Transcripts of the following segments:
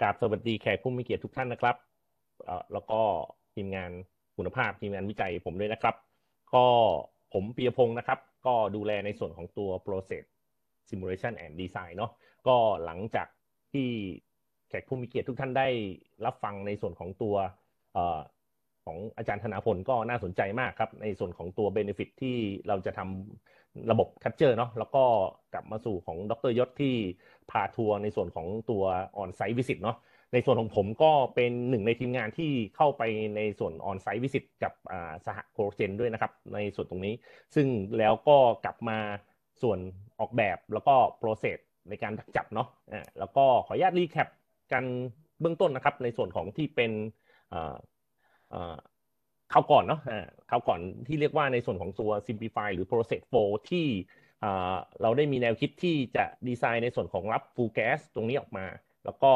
กราบสวัสดีแขกผู้มีเกียรติทุกท่านนะครับ แล้วก็ทีมงานคุณภาพทีมงานวิจัยผมด้วยนะครับ ก็ผมปียพงศ์นะครับ ก็ดูแลในส่วนของตัว process simulation and design เนาะ ก็หลังจากที่แขกผู้มีเกียรติทุกท่านได้รับฟังในส่วนของตัวของอาจารย์ธนาพล ก็น่าสนใจมากครับ ในส่วนของตัวเบนฟิตที่เราจะทำระบบแคปเจอร์เนาะแล้วก็กลับมาสู่ของดรยศที่พาทัวร์ในส่วนของตัวออนไซต์วิสิตเนาะในส่วนของผมก็เป็นหนึ่งในทีมงานที่เข้าไปในส่วนออนไซต์วิสิตกับสหโครเจนด้วยนะครับ ในส่วนตรงนี้ ซึ่งแล้วก็กลับมาส่วนออกแบบแล้วก็โปรเซสในการจับเนาะอ่าแล้วก็ขออนุญาตรีแคปกันเบื้องต้นนะครับในส่วนของที่เป็นเข้าก่อนเนาะเข้าก่อนที่เรียกว่าในส่วนของตัว simplify หรือ process flow ที่เราได้มีแนวคิดที่จะดีไซน์ในส่วนของรับ full gas ตรงนี้ออกมา แล้วก็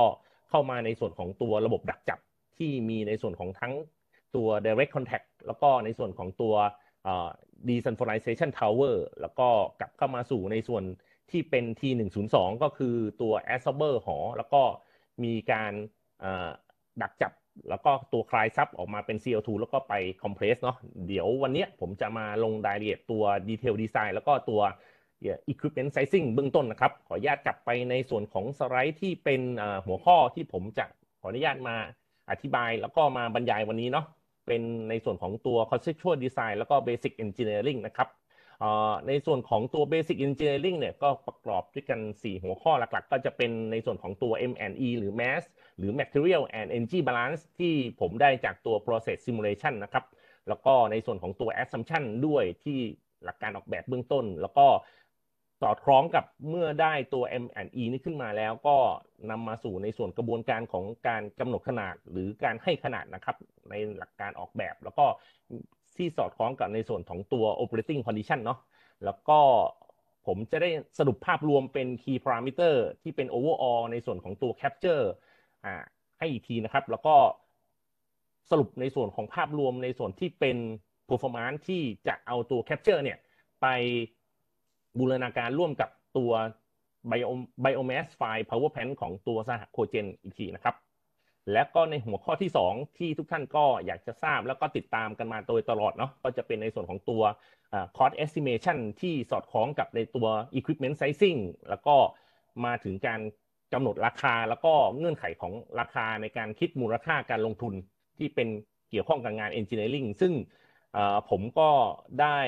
เข้ามาในส่วนของตัวระบบดักจับที่มีในส่วนของทั้งตัว direct contact แล้วก็ในส่วนของตัว decentralization tower แล้วก็กลับเข้ามาสู่ในส่วนที่เป็น T102 ก็คือตัว a s s o b e r หอแล้วก็มีการดักจับแล้วก็ตัวคลายซับออกมาเป็น CO2 แล้วก็ไปคอมเพรสเนาะเดี๋ยววันนี้ผมจะมาลงรายละเอียดตัวดีเทลดีไซน์แล้วก็ตัว Equipment Sizing เบื้องต้นนะครับ ขออนุญาตกลับไปในส่วนของสไลด์ที่เป็นหัวข้อที่ผมจะขออนุญาตมาอธิบายแล้วก็มาบรรยายวันนี้เนาะเป็นในส่วนของตัว Conceptual Design แล้วก็ Basic Engineering นะครับในส่วนของตัว Basic Engineering เนี่ยก็ประกอบด้วยกัน 4 หัวข้อหลักๆ ก็จะเป็นในส่วนของตัว M&E หรือ Mass หรือ Material and Energy Balance ที่ผมได้จากตัว Process Simulation นะครับ แล้วก็ในส่วนของตัว Assumption ด้วยที่หลักการออกแบบเบื้องต้น แล้วก็สอดคล้องกับเมื่อได้ตัว M&E นี้ขึ้นมาแล้วก็นำมาสู่ในส่วนกระบวนการของการกำหนดขนาดหรือการให้ขนาดนะครับในหลักการออกแบบ แล้วก็ที่สอดคล้องกับในส่วนของตัว operating condition เนาะแล้วก็ผมจะได้สรุปภาพรวมเป็น key parameter ที่เป็น overall ในส่วนของตัว capture อ่าให้อีกทีนะครับ แล้วก็สรุปในส่วนของภาพรวมในส่วนที่เป็น performance ที่จะเอาตัว capture เนี่ย ไปบูรณาการร่วมกับตัว bio biomass file power plant ของตัวสหโคเจนอีกทีนะครับและก็ในหัวข้อที่ 2 ที่ทุกท่านก็อยากจะทราบแล้วก็ติดตามกันมาโดยตลอดเนาะก็จะเป็นในส่วนของตัว cost estimation ที่สอดคล้องกับในตัว equipment sizing แล้วก็มาถึงการกำหนดราคาแล้วก็เงื่อนไขของราคาในการคิดมูลค่าการลงทุน ที่เป็นเกี่ยวข้องกับงาน engineering ซึ่งผมก็ได้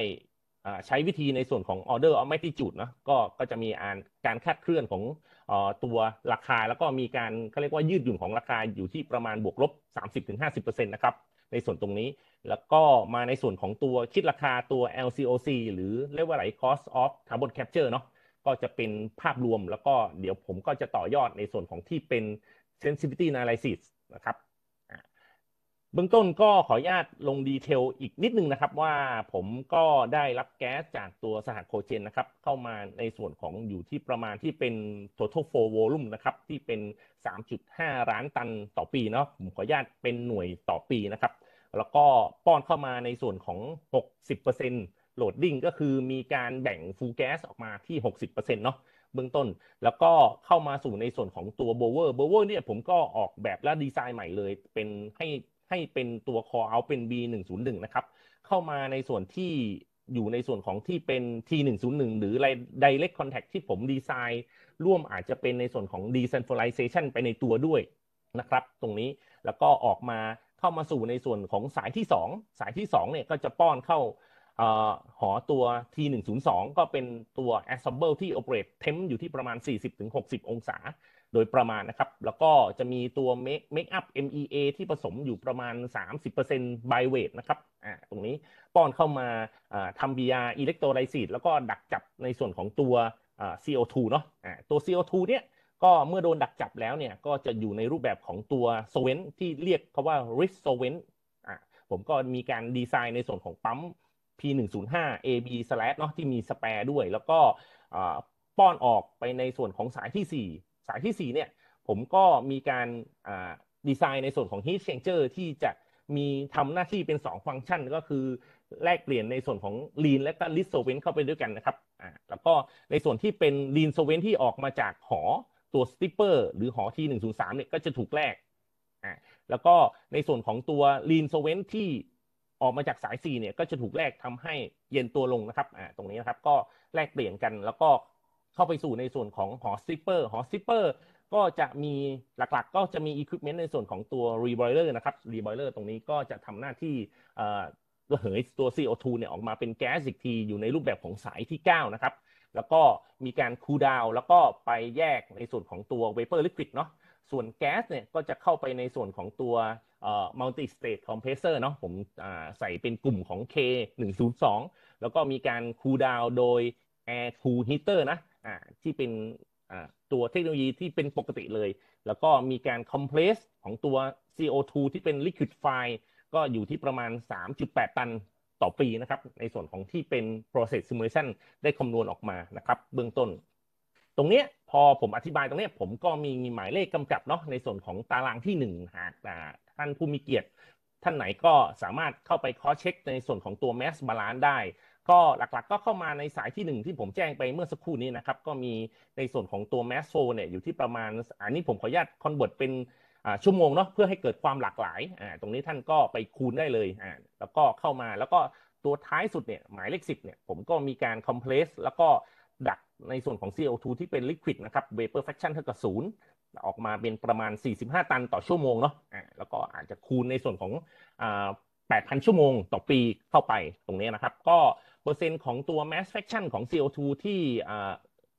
ใช้วิธีในส่วนของ order of magnitude นะก็ก็จะมีการการคาดเคลื่อนของตัวราคา แล้วก็มีการเขาเรียกว่ายืดหยุ่นของราคาอยู่ที่ประมาณบวกลบ30-50%นะครับ ในส่วนตรงนี้ แล้วก็มาในส่วนของตัวคิดราคาตัว LCOC หรือเรียกว่าไหร cost of carbon capture เนาะก็จะเป็นภาพรวมแล้วก็เดี๋ยวผมก็จะต่อยอดในส่วนของที่เป็น sensitivity analysis นะครับเบื้องต้นก็ขออนุญาตลงดีเทลอีกนิดนึงนะครับว่าผมก็ได้รับแก๊สจากตัวสหโคเจนนะครับเข้ามาในส่วนของอยู่ที่ประมาณที่เป็น total flow volume นะครับที่เป็น 3.5ล้านตันต่อปีเนาะผมขออนุญาตเป็นหน่วยต่อปีนะครับแล้วก็ป้อนเข้ามาในส่วนของ60%หลดดิ้งก็คือมีการแบ่งฟูลแก๊สออกมาที่ 60%เนาะเบื้องต้นแล้วก็เข้ามาสู่ในส่วนของตัวโบเวอร์โบเวอร์เนี่ย ผมก็ออกแบบและดีไซน์ใหม่เลยเป็นให้ให้เป็นตัว call out เป็น B101 นะครับเข้ามาในส่วนที่อยู่ในส่วนของที่เป็น T101 หรือ Direct Contact ที่ผมดีไซน์ร่วมอาจจะเป็นในส่วนของ Decentralization ไปในตัวด้วยนะครับตรงนี้แล้วก็ออกมาเข้ามาสู่ในส่วนของสายที่ 2 สายที่2เนี่ยก็จะป้อนเข้าหอตัว T102 ก็เป็นตัว a s s e m b l e ที่ operate temp อยู่ที่ประมาณ 40-60 องศาโดยประมาณนะครับ แล้วก็จะมีตัว Make ัพ Up MEA ที่ผสมอยู่ประมาณ 30% by weight นะครับอ่าตรงนี้ป้อนเข้ามาทำ BR electrolysis แล้วก็ดักจับในส่วนของตัว CO2 เนาะะตัว CO2 เนี่ยก็เมื่อโดนดักจับแล้วเนี่ย ก็จะอยู่ในรูปแบบของตัว solvent ที่เรียกเขาว่า rich solvent อ่ะ ผมก็มีการดีไซน์ในส่วนของปั๊ม P105 AB slash เนาะที่มีสแปร์ด้วย แล้วก็ป้อนออกไปในส่วนของสายที่สายที่4เนี่ยผมก็มีการดีไซน์ในส่วนของ heat exchanger ที่จะมีทำหน้าที่เป็น 2 ฟังก์ชันก็คือ แลกเปลี่ยนในส่วนของ lean และก็ l i s t solvent เข้าไปด้วยกันนะครับแล้วก็ในส่วนที่เป็น lean solvent ที่ออกมาจากหอตัว stipper หรือหอที่ 103เนี่ยก็จะถูกแลกแล้วก็ในส่วนของตัว lean solvent ที่ออกมาจากสาย4เนี่ยก็จะถูกแลกทำให้เย็นตัวลงนะครับอ่าตรงนี้นะครับก็แลกเปลี่ยนกันแล้วก็เข้าไปสู่ในส่วนของหอซิปเปอร์หอซิปเปอร์ก็จะมีหลักๆก็จะมีอุปกรณ์ในส่วนของตัวรีบอยเลอร์นะครับรีบอยเลอร์ตรงนี้ก็จะทำหน้าที่ระเหยตัว CO2 เนี่ยออกมาเป็นแก๊สอีกที อยู่ในรูปแบบของสายที่ 9 นะครับ แล้วก็มีการคูลดาวแล้วก็ไปแยกในส่วนของตัวเวเปอร์ลิควิดเนาะส่วนแก๊สเนี่ยก็จะเข้าไปในส่วนของตัวมัลติสเตทคอมเพรสเซอร์เนาะผมใส่เป็นกลุ่มของ K102 แล้วก็มีการคูลดาวโดย Air Cool Heater นะอ่าที่เป็นอ่าตัวเทคโนโลยีที่เป็นปกติเลย แล้วก็มีการคอมเพลสของตัว CO2 ที่เป็นลิควิดไฟก็อยู่ที่ประมาณ 3.8 ตันต่อปีนะครับในส่วนของที่เป็น process simulation ได้คำนวณออกมานะครับเบื้องต้น ตรงนี้พอผมอธิบายตรงนี้ผมก็มีหมายเลขกำกับเนาะในส่วนของตารางที่1หากท่านผู้มีเกียรติท่านไหนก็สามารถเข้าไปคอเช็คในส่วนของตัว mass balance ได้ก็หลักๆ ก็เข้ามาในสายที่ 1 ที่ผมแจ้งไปเมื่อสักครู่นี้นะครับ ก็มีในส่วนของตัวแมสโซเนี่ยอยู่ที่ประมาณอันนี้ผมขออนุญาตคอนเวิร์ตเป็นชั่วโมงเนาะเพื่อให้เกิดความหลากหลายอ่าตรงนี้ท่านก็ไปคูณได้เลยอ่าแล้วก็เข้ามาแล้วก็ตัวท้ายสุดเนี่ยหมายเลข10เนี่ยผมก็มีการคอมเพลสแล้วก็ดักในส่วนของ CO2 ที่เป็นลิควิดนะครับเวเปอร์แฟคชั่นเท่ากับศูนย์ออกมาเป็นประมาณ 45 ตันต่อชั่วโมงเนาะแล้วก็อาจจะคูณในส่วนของ8,000ชั่วโมงต่อปีเข้าไปตรงนี้นะครับก็เปอร์เซ็นต์ของตัว mass fraction ของ CO2 ที่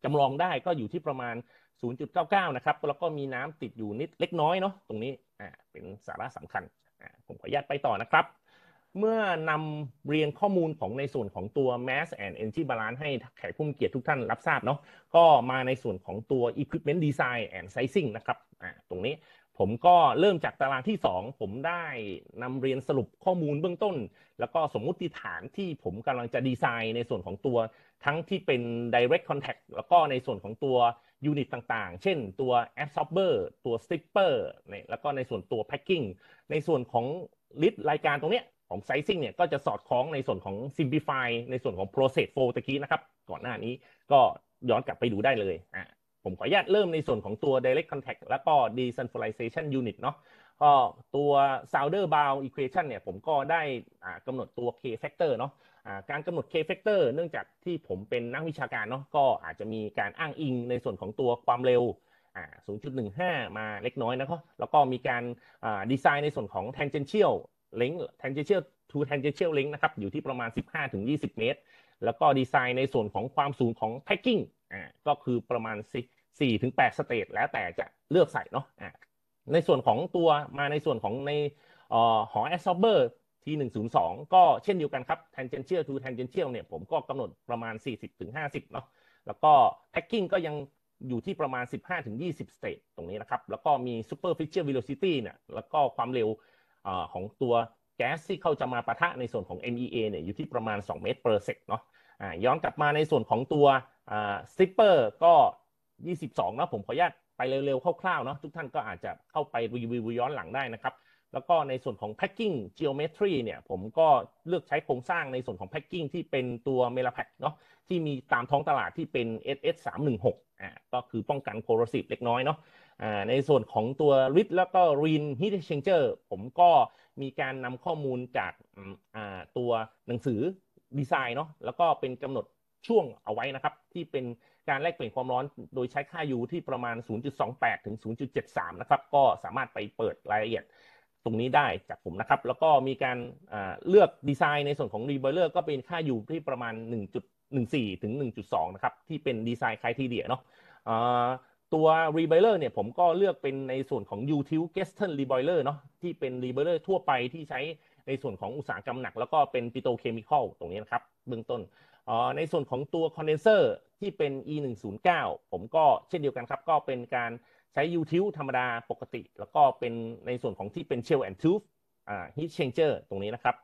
จำลองได้ก็อยู่ที่ประมาณ 0.99 นะครับ แล้วก็มีน้ำติดอยู่นิดเล็กน้อยเนาะ ตรงนี้เป็นสาระสำคัญผมขออนุญาตไปต่อนะครับ เมื่อนำเรียงข้อมูลของในส่วนของตัว mass and energy balance ให้แขกผู้มีเกียรติทุกท่านรับทราบเนาะ ก็มาในส่วนของตัว equipment design and sizing นะครับตรงนี้ผมก็เริ่มจากตารางที่ 2 ผมได้นำเรียนสรุปข้อมูลเบื้องต้น แล้วก็สมมุติฐานที่ผมกำลังจะดีไซน์ในส่วนของตัวทั้งที่เป็น direct contact แล้วก็ในส่วนของตัวยูนิตต่างๆ เช่นตัว absorber ตัว stripper แล้วก็ในส่วนตัว packing ในส่วนของลิตรายการตรงนี้ของ sizing เนี่ยก็จะสอดคล้องในส่วนของ simplify ในส่วนของ process flow ตะกี้นะครับ ก่อนหน้านี้ก็ย้อนกลับไปดูได้เลยอ่าผมขออนุญาตเริ่มในส่วนของตัว direct contact แล้วก็ decentralization unit เนาะก็ตัว s o u d e r bound equation เนี่ยผมก็ได้กำหนดตัว k factor เนาะการกำหนด k factor เนื่องจากที่ผมเป็นนักวิชาการเนาะก็อาจจะมีการอ้างอิงในส่วนของตัวความเร็ว 0.15 มาเล็กน้อยนะครับแล้วก็มีการดีไซน์ในส่วนของ tangential length tangential to tangential length นะครับอยู่ที่ประมาณ 15-20 เมตร แล้วก็ดีไซน์ในส่วนของความสูงของ packing อ่าก็คือประมาณสี่ถึงแปดสเตจแล้วแต่จะเลือกใส่เนาะอ่าในส่วนของตัว มาในส่วนของในออหอสซอเบอร์ที่ 102 ก็เช่นเดียวกันครับ tangential to tangential เนี่ยผมก็กำหนดประมาณ 40-50เนาะแล้วก็ packing ก็ยังอยู่ที่ประมาณ 15-20 state ตรงนี้นะครับ แล้วก็มี superficial velocity เนี่ยแล้วก็ความเร็วอของตัวแก๊สที่เข้าจะมาปะทะในส่วนของ MEA เนี่ยอยู่ที่ประมาณ 2เมตร per sec เนาะย้อนกลับมาในส่วนของตัวซ่าิปเปอร์ก็ 22นะผมขออนุญาตไปเร็วๆคร่าวๆเนาะทุกท่านก็อาจจะเข้าไปรีวิวย้อนหลังได้นะครับ แล้วก็ในส่วนของแพคกิ้งจิโอเมทรีเนี่ย ผมก็เลือกใช้โครงสร้างในส่วนของแพคกิ้งที่เป็นตัวเมล a p a c เนาะที่มีตามท้องตลาดที่เป็น SS 3 1 6อ่าก็คือป้องกันโคโรซีฟเล็กน้อยเนาะอ่าในส่วนของตัวริดแล้วก็รีนฮิตเชนเจอร์ผมก็มีการนำข้อมูลจากอ่าตัวหนังสือดีไซน์เนาะแล้วก็เป็นกำหนดช่วงเอาไว้นะครับ ที่เป็นการแลกเปลี่ยนความร้อนโดยใช้ค่า U ที่ประมาณ 0.28 ถึง 0.73 นะครับ ก็สามารถไปเปิดรายละเอียดตรงนี้ได้จากผมนะครับ แล้วก็มีการเลือกดีไซน์ในส่วนของรีเบอเลอร์ก็เป็นค่า U ที่ประมาณ 1.14 ถึง 1.2 นะครับ ที่เป็นดีไซน์คล้ายทีเดียเนาะตัวรีบลเลอร์เนี่ยผมก็เลือกเป็นในส่วนของ u t i l g e s t e n r e b i l e r เนาะที่เป็นรีบลเลอร์ทั่วไปที่ใช้ในส่วนของอุตสาหกรรมหนัก แล้วก็เป็นปิโตเคมีคอลตรงนี้นะครับเบื้องต้นออในส่วนของตัวคอนเดนเซอร์ที่เป็น e 1 0 9ผมก็เช่นเดียวกันครับ ก็เป็นการใช้ u t ทิวธรรมดาปกติ แล้วก็เป็นในส่วนของที่เป็น shell and tube อ่า heat changer ตรงนี้นะครับ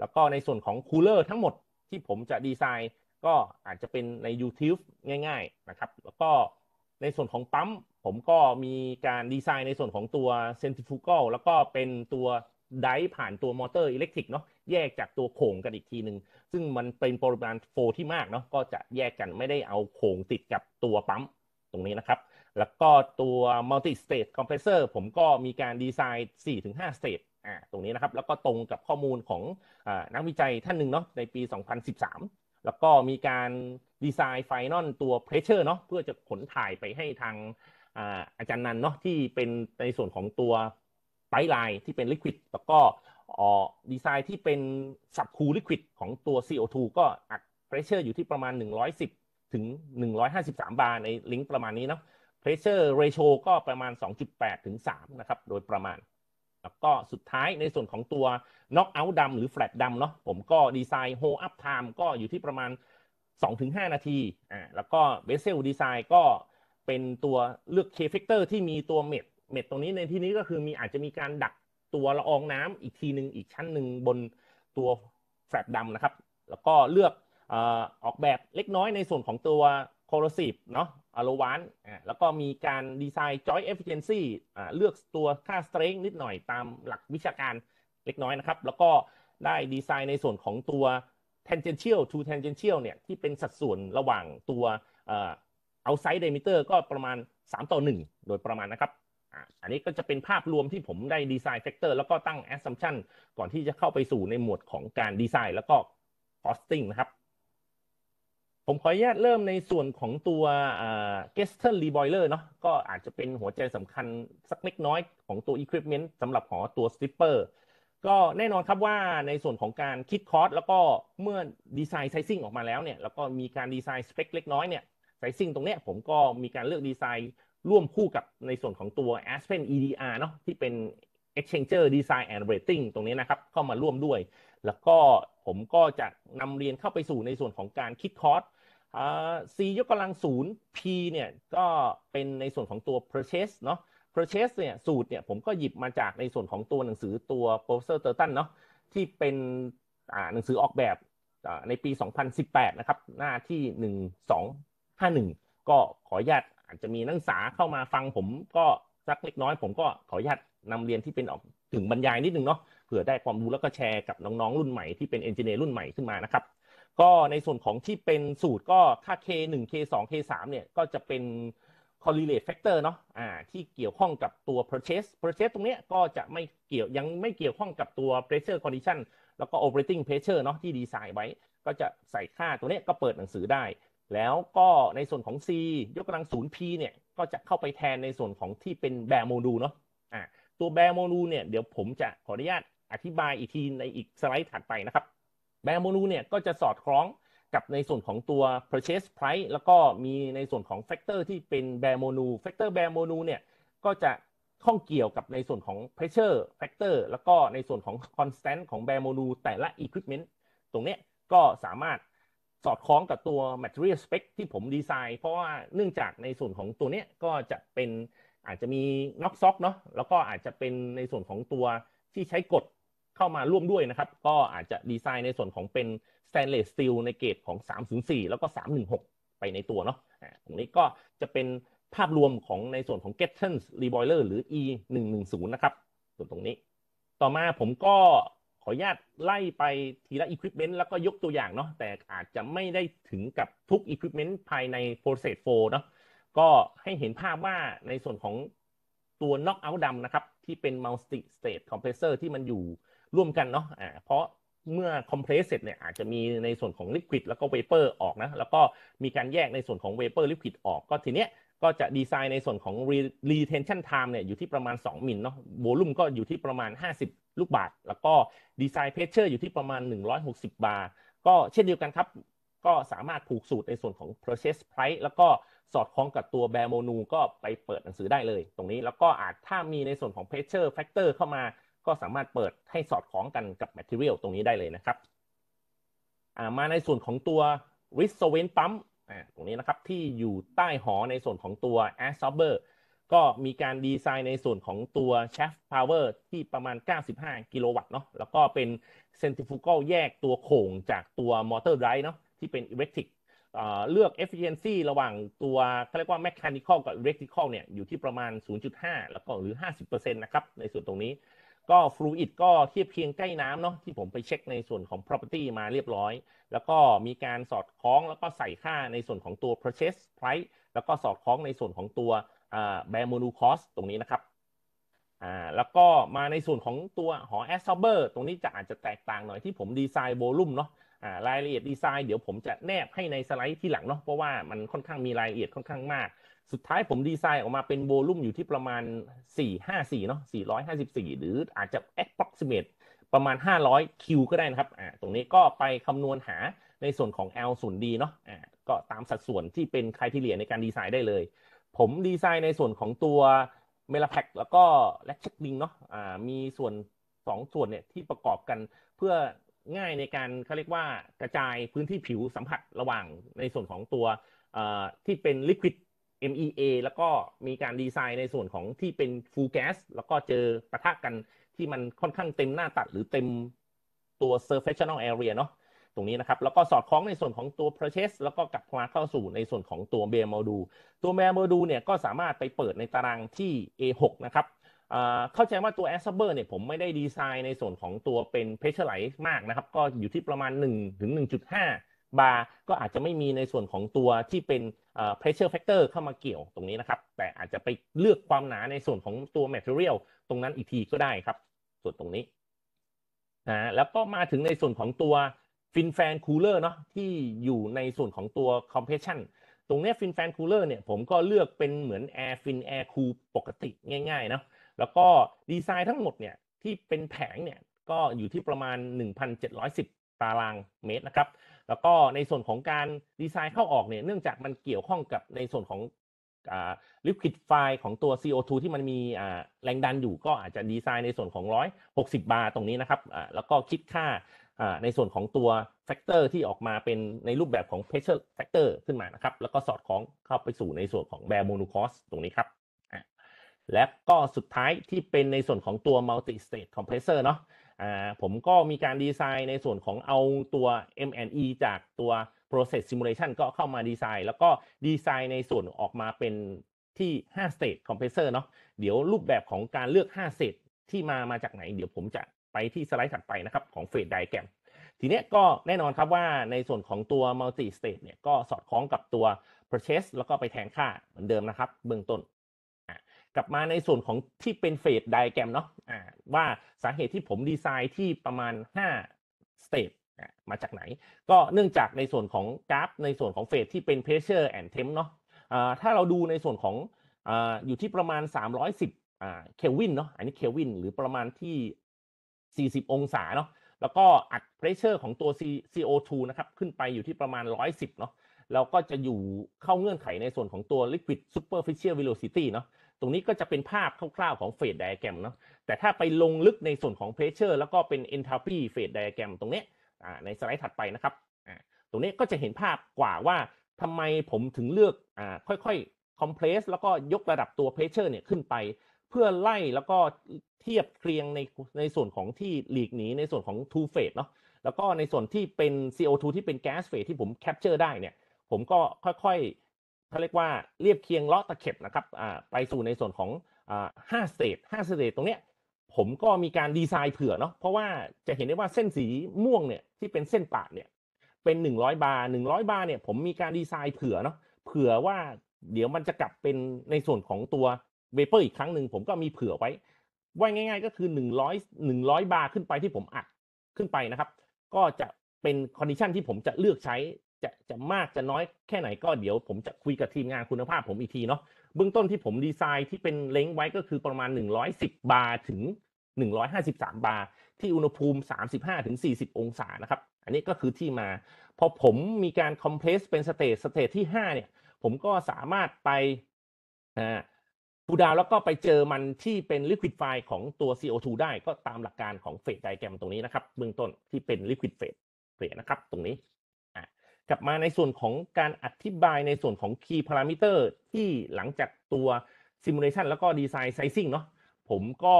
แล้วก็ในส่วนของคูลเลอร์ทั้งหมดที่ผมจะดีไซน์ก็อาจจะเป็นใน u t ทิวง่ายๆนะครับแล้วก็ในส่วนของปั๊มผมก็มีการดีไซน์ในส่วนของตัว centrifugal แล้วก็เป็นตัวไดผ่านตัวมอเตอร์อิเล็กทริกเนาะแยกจากตัวโขงกันอีกทีหนึ่งซึ่งมันเป็นปริมาณโฟที่มากเนาะก็จะแยกกันไม่ได้เอาโขงติดกับตัวปั๊ม ตรงนี้นะครับ แล้วก็ตัว multi s t a ค e compressor ผมก็มีการดีไซน์ 4-5 state อ่าตรงนี้นะครับ แล้วก็ตรงกับข้อมูลของอนักวิจัยท่านหนึ่งเนาะในปี 2013 แล้วก็มีการดีไซน์ไฟนอลตัว pressure เนาะเพื่อจะขนถ่ายไปให้ทางอาจารย์นันเนาะที่เป็นในส่วนของตัวไบไลน์ที่เป็นลิควิดแล้วก็ดีไซน์ที่เป็นสับคูลิควิดของตัว CO2 ก็อัดเพรสเชอร์อยู่ที่ประมาณ 110 ถึง 153 บาร์ในลิงก์ประมาณนี้เนาะเพรสเชอร์เรโชก็ประมาณ 2.8 ถึง 3 นะครับโดยประมาณ แล้วก็สุดท้ายในส่วนของตัวน็อกเอาท์ดำหรือแฟลตดำเนาะผมก็ดีไซน์โฮอัพไทม์ก็อยู่ที่ประมาณ 2-5 นาทีอ่าแล้วก็เบสเซลดีไซน์ก็เป็นตัวเลือกเคฟเฟกเตอร์ที่มีตัวเม็ด เม็ดตรงนี้ในที่นี้ก็คือมีอาจจะมีการดักตัวละอองน้ำอีกทีหนึ่งอีกชั้นหนึ่งบนตัวแฟลตดำนะครับ แล้วก็เลือกออกแบบเล็กน้อยในส่วนของตัว corrosive เนาะ a l โล w a n แล้วก็มีการดีไซน์จอยเอฟเฟกช i นซี่เลือกตัวค่าสเตรนจ์นิดหน่อยตามหลักวิชาการเล็กน้อยนะครับ แล้วก็ได้ดีไซน์ในส่วนของตัว tangential to tangential เนี่ยที่เป็นสัดส่วนระหว่างตัว outside diameter ก็ประมาณ 3 ต่อ 1 โดยประมาณนะครับอันนี้ก็จะเป็นภาพรวมที่ผมได้ดีไซน์แฟกเตอร์แล้วก็ตั้งแอสซัมชันก่อนที่จะเข้าไปสู่ในหมวดของการดีไซน์ แล้วก็คอสติ้งนะครับ ผมขออนุญาตเริ่มในส่วนของตัวเกสเทอร์รีบอยเลอร์เนาะก็อาจจะเป็นหัวใจสำคัญสักเล็กน้อยของตัว Equipment สำหรับหอตัวสติปเปอร์ก็แน่นอนครับว่าในส่วนของการคิดคอสแล้วก็เมื่อดีไซน์ไซซิ่งออกมาแล้วเนี่ยแล้วก็มีการดีไซน์สเปคเล็กน้อยเนี่ยไซซิ่งตรงเนี้ยผมก็มีการเลือกดีไซน์ร่วมคู่กับในส่วนของตัว Aspen EDR เนาะที่เป็น Exchanger Design and Rating ตรงนี้นะครับ เข้ามาร่วมด้วย แล้วก็ผมก็จะนำเรียนเข้าไปสู่ในส่วนของการคิดคอร์ส C ยกกำลังศูนย์ P เนี่ยก็เป็นในส่วนของตัว purchase เนาะ purchase เนี่ยสูตรเนี่ยผมก็หยิบมาจากในส่วนของตัวหนังสือตัว professor Turton เนาะที่เป็นหนังสือออกแบบในปี 2018 นะครับหน้าที่ 1251 ก็ขออนุญาตอาจจะมีนักศึกษาเข้ามาฟังผมก็ สักเล็กน้อยผมก็ขออนุญาตนำเรียนที่เป็นออกถึงบรรยายนิดนึงเนาะเผื่อได้ความรู้แล้วก็แชร์กับน้องๆ รุ่นใหม่ที่เป็นเอนจิเนียร์รุ่นใหม่ขึ้นมานะครับ ก็ในส่วนของที่เป็นสูตรก็ค่า K1 K2 K3 เนี่ยก็จะเป็น correlate factor เนาะอ่าที่เกี่ยวข้องกับตัว purchase purchase ตรงเนี้ยก็จะไม่เกี่ยวยังไม่เกี่ยวข้องกับตัว pressure condition แล้วก็ operating pressure เนาะที่ดีไซน์ไว้ ก็จะใส่ค่าตัวเนี้ยก็เปิดหนังสือได้แล้วก็ในส่วนของ C ยกกำลังศูนย์ p เนี่ยก็จะเข้าไปแทนในส่วนของที่เป็นแบร์โมดูลเนาะ อ่า ตัวแบร์โมดูลเนี่ยเดี๋ยวผมจะขออนุญาตอธิบายอีกทีในอีกสไลด์ถัดไปนะครับ แบร์โมดูลเนี่ยก็จะสอดคล้องกับในส่วนของตัว purchase price แล้วก็มีในส่วนของ factor ที่เป็นแบโมนู factor แบโมนูเนี่ยก็จะข้องเกี่ยวกับในส่วนของ pressure factor แล้วก็ในส่วนของ constant ของ bare m o l e แต่ละ equipment ตรงนี้ก็สามารถสอดคล้องกับตัว material spec ที่ผมดีไซน์ เพราะว่าเนื่องจากในส่วนของตัวเนี้ย ก็จะเป็นอาจจะมีน็อกซ็อกเนาะแล้วก็อาจจะเป็นในส่วนของตัวที่ใช้กดเข้ามาร่วมด้วยนะครับ ก็อาจจะดีไซน์ในส่วนของเป็น stainless steel ในเกรดของ 304 แล้วก็ 316 ไปในตัวเนาะตรงนี้ก็จะเป็นภาพรวมของในส่วนของ g e t t e n s Reboiler หรือ E110 นะครับส่วนตรงนี้ ต่อมาผมก็ขออนุญาตไล่ไปทีละอุปกรณ์แล้วก็ยกตัวอย่างเนาะแต่อาจจะไม่ได้ถึงกับทุกอุปกรณ์ภายใน Process 4เนาะก็ให้เห็นภาพว่าในส่วนของตัว Knockout ดำนะครับที่เป็น Multi State Compressor ที่มันอยู่ร่วมกันเนาะอ่าเพราะเมื่อคอมเพรสเสร็จเนี่ยอาจจะมีในส่วนของ l i q ว i d แล้วก็เวเปอร์ออกนะแล้วก็มีการแยกในส่วนของเวเปอร์ q u i วออกก็ทีเนี้ยก็จะดีไซน์ในส่วนของ retention time เนี่ยอยู่ที่ประมาณ 2 มิลเนาะโวลุ่มก็อยู่ที่ประมาณ 50ลูกบาท แล้วก็ดีไซน์เพชเชอร์อยู่ที่ประมาณ 160 บาท ก็เช่นเดียวกันครับ ก็สามารถผูกสูตรในส่วนของ p r o c e s s price แล้วก็สอดคล้องกับตัวแบโมนูก็ไปเปิดหนังสือได้เลย ตรงนี้แล้วก็อาจถ้ามีในส่วนของ pressure factor เข้ามาก็สามารถเปิดให้สอดคล้องกันกับ material ตรงนี้ได้เลยนะครับ มาในส่วนของตัว r i s t o v e n t pump ตรงนี้นะครับที่อยู่ใต้หอในส่วนของตัว absorber ก็มีการดีไซน์ในส่วนของตัวชฟพาวเวอร์ที่ประมาณ 95กิโลวัตต์เนาะ แล้วก็เป็นเซนติฟูกลแยกตัวโข่งจากตัวมอเตอร์ไร v ์เนาะที่เป็นอิเล็กทริกเลือก efficiency ระหว่างตัวเขาเรียกว่า mechanical กับ electrical เนี่ยอยู่ที่ประมาณ 0.5 แล้วก็หรือ 50%นะครับในส่วนตรงนี้ ก็ fluid ก็เทียบเคียงใกล้น้ำเนาะที่ผมไปเช็คในส่วนของ property มาเรียบร้อย แล้วก็มีการสอดคล้องแล้วก็ใส่ค่าในส่วนของตัว purchase price แล้วก็สอดคล้องในส่วนของตัวแบมมนูคอสตรงนี้นะครับอ่าแล้วก็มาในส่วนของตัวหอแอสซอเบอร์ตรงนี้จะอาจจะแตกต่างหน่อยที่ผมดีไซน์โวลุ่มเนาะอ่ารายละเอียดดีไซน์เดี๋ยวผมจะแนบให้ในสไลด์ที่หลังเนาะเพราะว่ามันค่อนข้างมีรายละเอียดค่อนข้างมาก สุดท้ายผมดีไซน์ออกมาเป็นโวลุ่มอยู่ที่ประมาณ 454เนาะ454 หรืออาจจะ approximate ประมาณ 500วก็ได้นะครับอ่าตรงนี้ก็ไปคำนวณหาในส่วนของ L ส่วน D เนาะอ่าก็ตามสัดส่วนที่เป็นคุณเลียในการดีไซน์ได้เลยผมดีไซน์ในส่วนของตัวเมลาแพคแล้วก็แลชเช็คบิงเนาะ อ่า มีส่วนสองส่วนเนี่ยที่ประกอบกันเพื่อง่ายในการเขาเรียกว่ากระจายพื้นที่ผิวสัมผัสระหว่างในส่วนของตัวที่เป็นลิควิด MEA แล้วก็มีการดีไซน์ในส่วนของที่เป็นฟูลแก๊สแล้วก็เจอประทะกันที่มันค่อนข้างเต็มหน้าตัดหรือเต็มตัวเซอร์เฟชชั่นอลแอเรียเนาะตรงนี้นะครับแล้วก็สอดคล้องในส่วนของตัว purchase แล้วก็กลับมาเข้าสู่ในส่วนของตัว bear module ตัว bear module เนี่ยก็สามารถไปเปิดในตารางที่ A6 นะครับเข้าใจว่าตัว a s r b e r เนี่ยผมไม่ได้ดีไซน์ในส่วนของตัวเป็น p r e s s u r มากนะครับ ก็อยู่ที่ประมาณ1ถึง1.5บาร์ก็อาจจะไม่มีในส่วนของตัวที่เป็น pressure factor เข้ามาเกี่ยวตรงนี้นะครับ แต่อาจจะไปเลือกความหนาในส่วนของตัว material ตรงนั้นอีกทีก็ได้ครับ ส่วนตรงนี้นะแล้วก็มาถึงในส่วนของตัวฟินแฟนคูลเลอร์เนาะที่อยู่ในส่วนของตัวคอมเพรสชันตรงนี้ฟินแฟนคูลเลอร์เนี่ยผมก็เลือกเป็นเหมือนอร์ฟินแอร์คูลปกติง่ายๆเนาะแล้วก็ดีไซน์ทั้งหมดเนี่ยที่เป็นแผงเนี่ยก็อยู่ที่ประมาณ1,710 ตารางเมตรนะครับแล้วก็ในส่วนของการดีไซน์เข้าออกเนี่ยเนื่องจากมันเกี่ยวข้องกับในส่วนของลิควิดไฟของตัว CO2 ที่มันมีแรงดันอยู่ก็อาจจะดีไซน์ในส่วนของ 160 บาร์ตรงนี้นะครับแล้วก็คิดค่าในส่วนของตัวแฟกเตอร์ที่ออกมาเป็นในรูปแบบของเพชเชอร์แฟกเตอร์ขึ้นมานะครับ แล้วก็สอดคล้องเข้าไปสู่ในส่วนของแบร์โมน o คอสตรงนี้ครับและก็สุดท้ายที่เป็นในส่วนของตัวมัลติสเตตคอมเพรสเซอร์เนาะผมก็มีการดีไซน์ในส่วนของเอาตัว M&E จากตัว process simulation ก็เข้ามาดีไซน์ แล้วก็ดีไซน์ในส่วนออกมาเป็นที่ 5 s t a ค e compressor เนาะเดี๋ยวรูปแบบของการเลือก5 s t a ต e ที่มามาจากไหน เดี๋ยวผมจะไปที่สไลด์ถัดไปนะครับ ของเฟดไดแกรม ทีนี้ก็แน่นอนครับว่าในส่วนของตัว multi state เนี่ยก็สอดคล้องกับตัว purchase แล้วก็ไปแทนค่าเหมือนเดิมนะครับ เบื้องต้น กลับมาในส่วนของที่เป็นเฟสไดแกรมเนาะว่าสาเหตุที่ผมดีไซน์ที่ประมาณ 5 step มาจากไหน ก็เนื่องจากในส่วนของกราฟในส่วนของเฟสที่เป็น pressure and temp เนาะถ้าเราดูในส่วนของอยู่ที่ประมาณ 310เคลวินเนาะอันนี้เคลวินหรือประมาณที่40 องศาเนาะ แล้วก็อัดเพรสเชอร์ของตัว CO2 นะครับขึ้นไปอยู่ที่ประมาณ 110เนาะแล้วก็จะอยู่เข้าเงื่อนไขในส่วนของตัว liquid superficial velocity เนาะ ตรงนี้ก็จะเป็นภาพคร่าวๆของเฟสไดอะแกรมเนาะ แต่ถ้าไปลงลึกในส่วนของเพรสเชอร์แล้วก็เป็น enthalpy เฟสได i a แกรมตรงนี้ในสไลด์ถัดไปนะครับ ตรงนี้ก็จะเห็นภาพกว่าว่าทำไมผมถึงเลือกอค่อยๆ compress แล้วก็ยกระดับตัว pressure เนี่ยขึ้นไปพื่อไล่แล้วก็เทียบเคียงในในส่วนของที่หลีกหนีในส่วนของ two phase เนาะแล้วก็ในส่วนที่เป็น CO2 ที่เป็นแก๊สเฟสที่ผมแคปเจอร์ได้เนี่ย ผมก็ค่อยๆเขาเรียกว่าเรียบเคียงเลาะตะเข็บนะครับไปสู่ในส่วนของห้าสเตทห้าสเตทตรงเนี้ย ผมก็มีการดีไซน์เผื่อเนาะเพราะว่าจะเห็นได้ว่าเส้นสีม่วงเนี่ยที่เป็นเส้นปาดเนี่ยเป็น 100 บาร์100 บาร์เนี่ยผมมีการดีไซน์เผื่อเนาะเผื่อว่าเดี๋ยวมันจะกลับเป็นในส่วนของตัวเวเปอร์อีกครั้งหนึ่งผมก็มีเผื่อไว้ไว้ง่าย ๆ ก็คือ100 100บาร์ขึ้นไปที่ผมอัดขึ้นไปนะครับก็จะเป็นคอนดิชันที่ผมจะเลือกใช้จะจะมากจะน้อยแค่ไหนก็เดี๋ยวผมจะคุยกับทีมงานคุณภาพผมอีกทีเนาะเบื้องต้นที่ผมดีไซน์ที่เป็นเล้งไว้ก็คือประมาณ110บาร์ถึง153บาร์ที่อุณหภูมิ35-40องศานะครับ อันนี้ก็คือที่มาพอผมมีการคอมเพรสเป็นสเตจสเตจที่5เนี่ย ผมก็สามารถไปอ่าทูดาวแล้วก็ไปเจอมันที่เป็นลิควิดไฟของตัว CO2 ได้ก็ตามหลักการของเฟสไดแกรมตรงนี้นะครับ เบื้องต้นที่เป็นลิควิดเฟสเฟสนะครับตรงนี้กลับมาในส่วนของการอธิบายในส่วนของคีย์พารามิเตอร์ที่หลังจากตัวซิมูเลชันแล้วก็ดีไซน์ไซซิ่งเนาะผมก็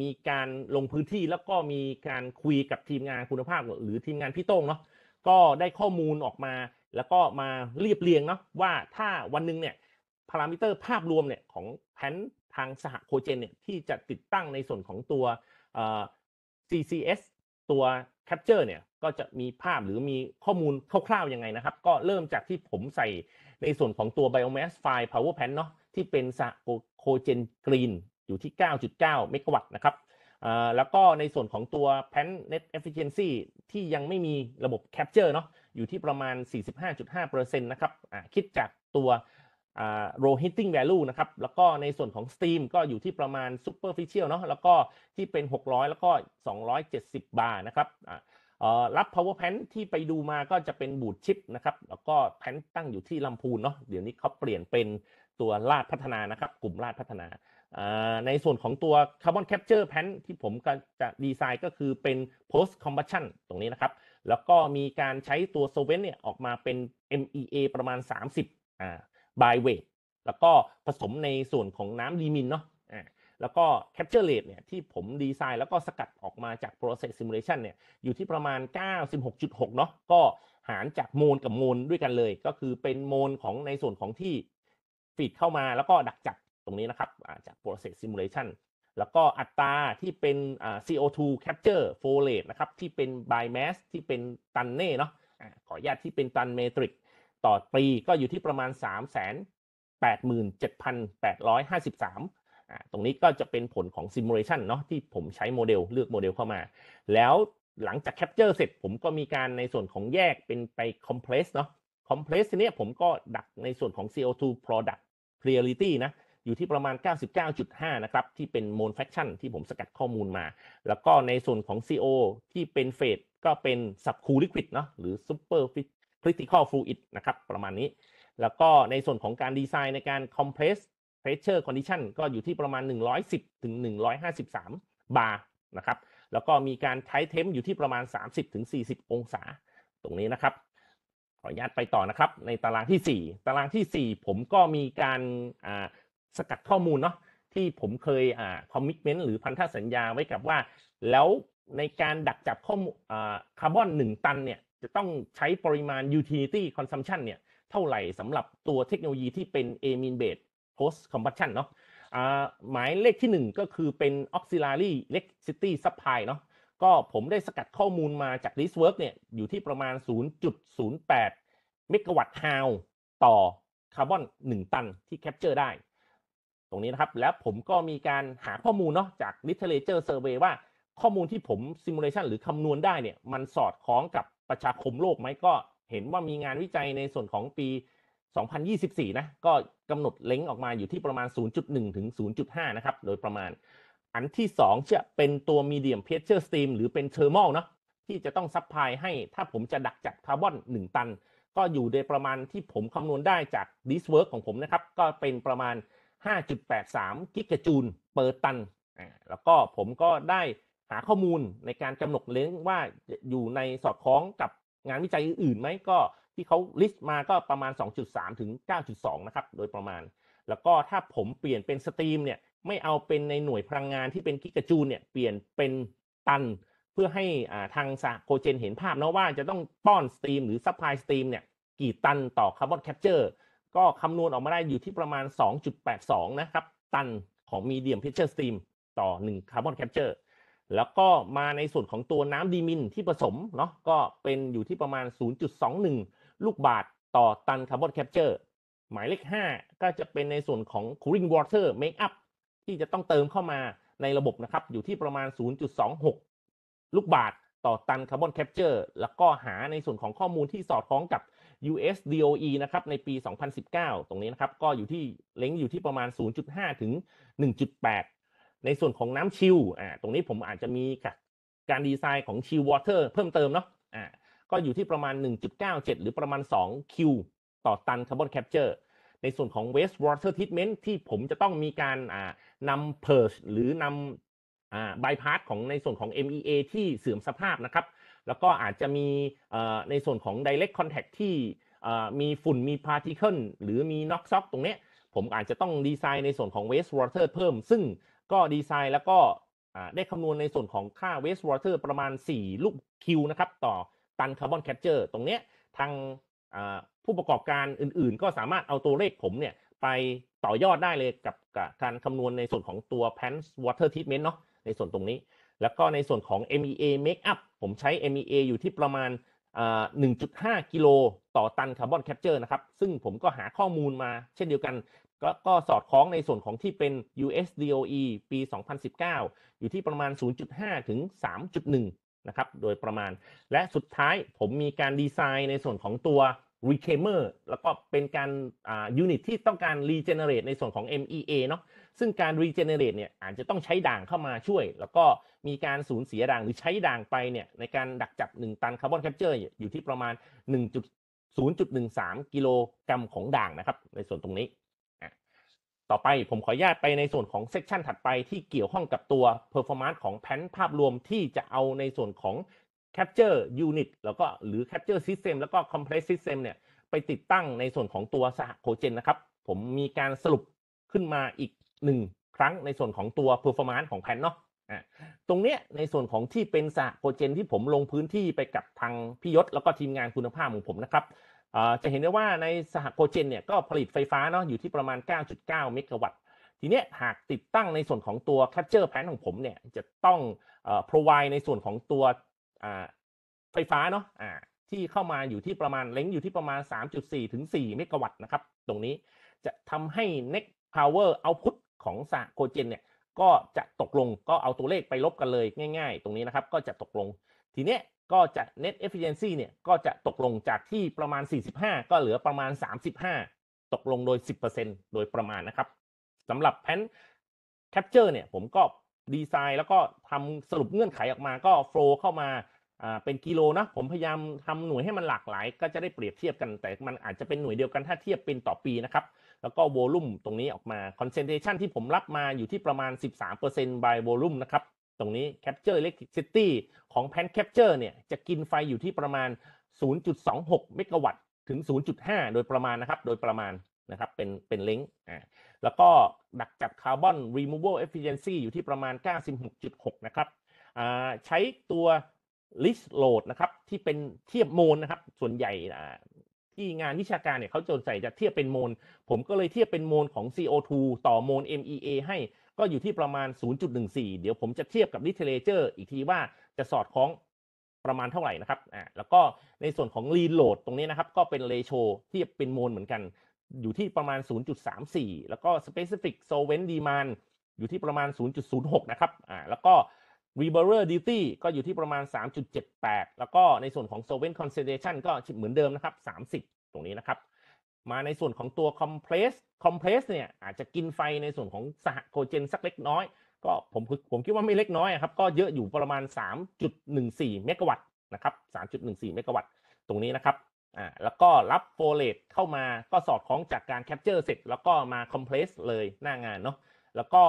มีการลงพื้นที่แล้วก็มีการคุยกับทีมงานคุณภาพหรือทีมงานพี่โต้งเนาะก็ได้ข้อมูลออกมาแล้วก็มาเรียบเรียงเนาะว่าถ้าวันนึงเนี่ยพารามิเตอร์ภาพรวมเนี่ยของแผนทางสหโคเจนเนี่ยที่จะติดตั้งในส่วนของตัว CCS ตัว Capture เนี่ยก็จะมีภาพหรือมีข้อมูลคร่าวๆยังไงนะครับ ก็เริ่มจากที่ผมใส่ในส่วนของตัว Biomass File Power Plant เนาะที่เป็นสหโคเจนกรีนอยู่ที่ 9.9เมกะวัตต์นะครับแล้วก็ในส่วนของตัว Pan Net Efficiency ที่ยังไม่มีระบบ Capture เนาะอยู่ที่ประมาณ 45.5%นะครับคิดจากตัวโรฮิตติ้งแวลูนะครับแล้วก็ในส่วนของ Steam ก็อยู่ที่ประมาณ superficial เนาะแล้วก็ที่เป็น 600 แล้วก็ 270 บาทนะครับรับ power pan ที่ไปดูมาก็จะเป็นบูดชิปนะครับแล้วก็แพนตั้งอยู่ที่ลำพูนเนาะเดี๋ยวนี้เขาเปลี่ยนเป็นตัวลาดพัฒนานะครับ กลุ่มลาดพัฒนา ในส่วนของตัว carbon capture pan ที่ผมจะดีไซน์ก็คือเป็น post combustion ตรงนี้นะครับ แล้วก็มีการใช้ตัว solvent เนี่ยออกมาเป็น MEA ประมาณ 30อ่าบายเวทแล้วก็ผสมในส่วนของน้ำดีมินเนาะอ่าแล้วก็แคปเจอร์เลทเนี่ยที่ผมดีไซน์แล้วก็สกัดออกมาจากโปรเซสซิมูเลชันเนี่ยอยู่ที่ประมาณ96.6เนาะก็หารจากโมลกับโมลด้วยกันเลย ก็คือเป็นโมลของในส่วนของที่ฟีดเข้ามาแล้วก็ดักจับตรงนี้นะครับจากโปรเซสซิมูเลชันแล้วก็อัตราที่เป็น CO2 capture flow rate นะครับที่เป็น by mass ที่เป็นตันเน่เนาะขออนุญาตที่เป็นตันเมตริกต่อปีก็อยู่ที่ประมาณ 3 8 7,853 ตรงนี้ก็จะเป็นผลของ simulation เนาะที่ผมใช้โมเดล เลือกโมเดลเข้ามา แล้วหลังจากแคปเจอร์เสร็จผมก็มีการในส่วนของแยกเป็นไปคอมเพลสเนาะคอมเพลสทีนี้ผมก็ดักในส่วนของ CO2 product p r i o r i t y นะอยู่ที่ประมาณ 99.5 นะครับ ที่เป็นโมนแฟคชั่นที่ผมสกัดข้อมูลมา แล้วก็ในส่วนของ CO ที่เป็นเฟสก็เป็นสับคูลิควิดเนาะหรือ super critical fluid นะครับประมาณนี้ แล้วก็ในส่วนของการดีไซน์ในการ compress pressure condition ก็อยู่ที่ประมาณ 110 ถึง 153 บาร์นะครับแล้วก็มีการใช้เทมอยู่ที่ประมาณ 30 ถึง 40 องศาตรงนี้นะครับ ขออนุญาตไปต่อนะครับในตารางที่ 4 ตารางที่ 4 ผมก็มีการสกัดข้อมูลเนาะที่ผมเคยคอมมิชเมนต์หรือพันธสัญญาไว้กับว่าแล้วในการดักจับข้อมูลคาร์บอน1ตันเนี่ยจะต้องใช้ปริมาณ utility consumption เนี่ยเท่าไหร่สำหรับตัวเทคโนโลยีที่เป็น amine based post combustion เนาะหมายเลขที่1ก็คือเป็น auxiliary electricity supply เนาะ ก็ผมได้สกัดข้อมูลมาจาก this work เนี่ยอยู่ที่ประมาณ 0.08เมกะวัตต์ฮาวต่อคาร์บอน1ตันที่แคปเจอร์ได้ ตรงนี้นะครับ แล้วผมก็มีการหาข้อมูลเนาะจาก literature survey ว่าข้อมูลที่ผม simulation หรือคำนวณได้เนี่ยมันสอดคล้องกับประชาคมโลกไหมก็เห็นว่ามีงานวิจัยในส่วนของปี 2024 นะก็กำหนดเล็งออกมาอยู่ที่ประมาณ 0.1 ถึง 0.5 นะครับ โดยประมาณอันที่2จะเป็นตัวมีเดียมเพชเชอร์สตรีมหรือเป็นเทอร์มอลเนาะที่จะต้องซัพพลายให้ถ้าผมจะดักจับคาร์บอน1ตัน ก็อยู่ในประมาณที่ผมคำนวณได้จาก d i s w o r k ของผมนะครับ ก็เป็นประมาณ 5.83 กิกะจูลเปอร์ตัน แล้วก็ผมก็ได้หาข้อมูลในการกำหนดเล้งว่าอยู่ในสอดคล้องกับงานวิจัยอื่นไหมก็ที่เขาลิสต์มาก็ประมาณ 2.3 ถึง 9.2 นะครับ โดยประมาณ แล้วก็ถ้าผมเปลี่ยนเป็นสตรีมเนี่ยไม่เอาเป็นในหน่วยพลังงานที่เป็นกิกะจูลเนี่ยเปลี่ยนเป็นตันเพื่อให้ทางสโคเจนเห็นภาพนะว่าจะต้องป้อนสตรีมหรือซัพพลายสตรีมเนี่ยกี่ตันต่อคาร์บอนแคปเจอร์ก็คำนวณออกมาได้อยู่ที่ประมาณ 2.82 นะครับตันของมีเดียมเพชเชอร์สตรีมต่อ1คาร์บอนแคปเจอร์แล้วก็มาในส่วนของตัวน้ำดีมินที่ผสมเนาะก็เป็นอยู่ที่ประมาณ 0.21 ลูกบาทต่อตันคาร์บอนแคปเจอร์หมายเลข5ก็จะเป็นในส่วนของ cooling water make up ที่จะต้องเติมเข้ามาในระบบนะครับอยู่ที่ประมาณ 0.26 ลูกบาทต่อตันคาร์บอนแคปเจอร์แล้วก็หาในส่วนของข้อมูลที่สอดคล้องกับ US DOE นะครับในปี 2019 ตรงนี้นะครับก็อยู่ที่เลงอยู่ที่ประมาณ 0.5 ถึง 1.8ในส่วนของน้ำชิลอ่าตรงนี้ผมอาจจะมีการดีไซน์ของชิลวอเตอร์เพิ่มเติมเนาะอ่าก็อยู่ที่ประมาณ 1.97 หรือประมาณ2คิวต่อตันคาร์บอนแคปเจอร์ ในส่วนของ waste water treatment ที่ผมจะต้องมีการนำ purge หรือนำ bypass ของในส่วนของ MEA ที่เสื่อมสภาพนะครับ แล้วก็อาจจะมีในส่วนของ direct contact ที่มีฝุ่นมี particle หรือมี nox ตรงนี้ผมอาจจะต้องดีไซน์ในส่วนของ waste water เพิ่มซึ่งก็ดีไซน์แล้วก็ได้คำนวณในส่วนของค่า waste water ประมาณ 4ลูกคิวนะครับ ต่อตันคาร์บอนแคปเจอร์ตรงเนี้ยทางผู้ประกอบการอื่นๆก็สามารถเอาตัวเลขผมเนี่ย ไปต่อยอดได้เลยกับการคำนวณในส่วนของตัว p a n t water treatment เนาะในส่วนตรงนี้แล้วก็ในส่วนของ MEA make up ผมใช้ MEA อยู่ที่ประมาณ1.5กิโลต่อตันคาร์บอนแคปเจอร์นะครับ ซึ่งผมก็หาข้อมูลมาเช่นเดียวกันกก็สอดคล้องในส่วนของที่เป็น USDOE ปี 2019 อยู่ที่ประมาณ 0.5ถึง3.1 นะครับโดยประมาณ และสุดท้ายผมมีการดีไซน์ในส่วนของตัว Recamer แล้วก็เป็นการอ่ายูนิตที่ต้องการ Regenerate ในส่วนของ MEA เนาะซึ่งการ Regenerate เนี่ยอาจจะต้องใช้ด่างเข้ามาช่วย แล้วก็มีการสูญเสียด่าง หรือใช้ด่างไปเนี่ยในการดักจับ 1 ตันคาร์บอนแคปเจอร์อยู่ที่ประมาณ1.0.13 กิโลกรัมของด่างนะครับในส่วนตรงนี้ ต่อไปผมขออนุญาตไปในส่วนของเซกชันถัดไปที่เกี่ยวข้องกับตัว performance ของแผนภาพรวมที่จะเอาในส่วนของแคปเจอร์ยูนิตแล้วก็หรือแคปเจอร์ซิสเต็มแล้วก็ c o m p r ซ์ซิสเต็มเนี่ยไปติดตั้งในส่วนของตัวสหโคเจนนะครับผมมีการสรุปขึ้นมาอีกหนึ่งครั้งในส่วนของตัวเพอร์ฟอร์มานซ์ของแผ่นเนาะตรงเนี้ยในส่วนของที่เป็นสหโคเจนที่ผมลงพื้นที่ไปกับทางพี่ยศแล้วก็ทีมงานคุณภาพของผมนะครับจะเห็นได้ว่าในสหโคเจนเนี่ยก็ผลิตไฟฟ้าเนาะอยู่ที่ประมาณ 9.9เมกะวัตต์ทีเนี้ยหากติดตั้งในส่วนของตัวแคปเจอร์แผ่นของผมเนี่ยจะต้อง่าพรอไวในส่วนของตัวไฟฟ้าเนาะะที่เข้ามาอยู่ที่ประมาณเล้งอยู่ที่ประมาณ 3.4 ถึง4เมกะวัตต์นะครับ ตรงนี้จะทำให้ Next Power Output ของสะโคเจนเนี่ย ก็จะตกลงก็เอาตัวเลขไปลบกันเลยง่ายๆ ตรงนี้นะครับ ก็จะตกลง ทีเนี้ยก็จะ net efficiency เนี่ย ก็จะตกลงจากที่ประมาณ 45 ก็เหลือประมาณ 35 ตกลงโดย 10%โดยประมาณนะครับสำหรับแพน capture เนี่ย ผมก็ดีไซน์แล้วก็ทำสรุปเงื่อนไขออกมาก็โฟล์เข้ามาเป็นกิโลนะผมพยายามทำหน่วยให้มันหลากหลายก็จะได้เปรียบเทียบกันแต่มันอาจจะเป็นหน่วยเดียวกันถ้าเทียบเป็นต่อปีนะครับ แล้วก็โวลุ่มตรงนี้ออกมาคอนเซนเทชันที่ผมรับมาอยู่ที่ประมาณ 13% by volume นะครับตรงนี้ Capture Electricity ของ Pan Capture เนี่ย จะกินไฟอยู่ที่ประมาณ 0.26เมกะวัตต์ถึง 0.5 โดยประมาณนะครับโดยประมาณนะครับเป็นเป็นลิงก์อ่าแล้วก็ดักจับคาร์บอน removal เอฟฟิเชนซีอยู่ที่ประมาณ 96.6 นะครับใช้ตัวลิสโหลดนะครับที่เป็นเทียบโมลนะครับส่วนใหญ่ที่งานวิชาการเนี่ยเขาจนใส่จะเทียบเป็นโมลผมก็เลยเทียบเป็นโมลของ CO2 ต่อโมล MEA ให้ก็อยู่ที่ประมาณ 0.14 เดี๋ยวผมจะเทียบกับิเทเลเจอร์อีกทีว่าจะสอดคล้องประมาณเท่าไหร่นะครับอ่าแล้วก็ในส่วนของรีโหลดตรงนี้นะครับก็เป็นเลโชที่เป็นโมลเหมือนกันอยู่ที่ประมาณ 0.34 แล้วก็ Specific Solvent Demand อยู่ที่ประมาณ 0.06 นะครับ อ่า แล้วก็ r e b o r e r Duty ก็อยู่ที่ประมาณ 3.78 แล้วก็ในส่วนของ Solvent Concentration ก็เหมือนเดิมนะครับ 30 ตรงนี้นะครับ มาในส่วนของตัว Compress Compress เนี่ย อาจจะกินไฟในส่วนของสหโคเจนสักเล็กน้อย ก็ผมผมคิดว่าไม่เล็กน้อยครับ ก็เยอะอยู่ประมาณ 3.14 เมกะวัตต์นะครับ 3.14 เมกะวัตต์ ตรงนี้นะครับอ่าแล้วก็รับโฟเลตเข้ามาก็สอดคล้องจากการแคปเจอร์เสร็จแล้วก็มาคอมเพลสเลยหน้างานเนาะแล้วก็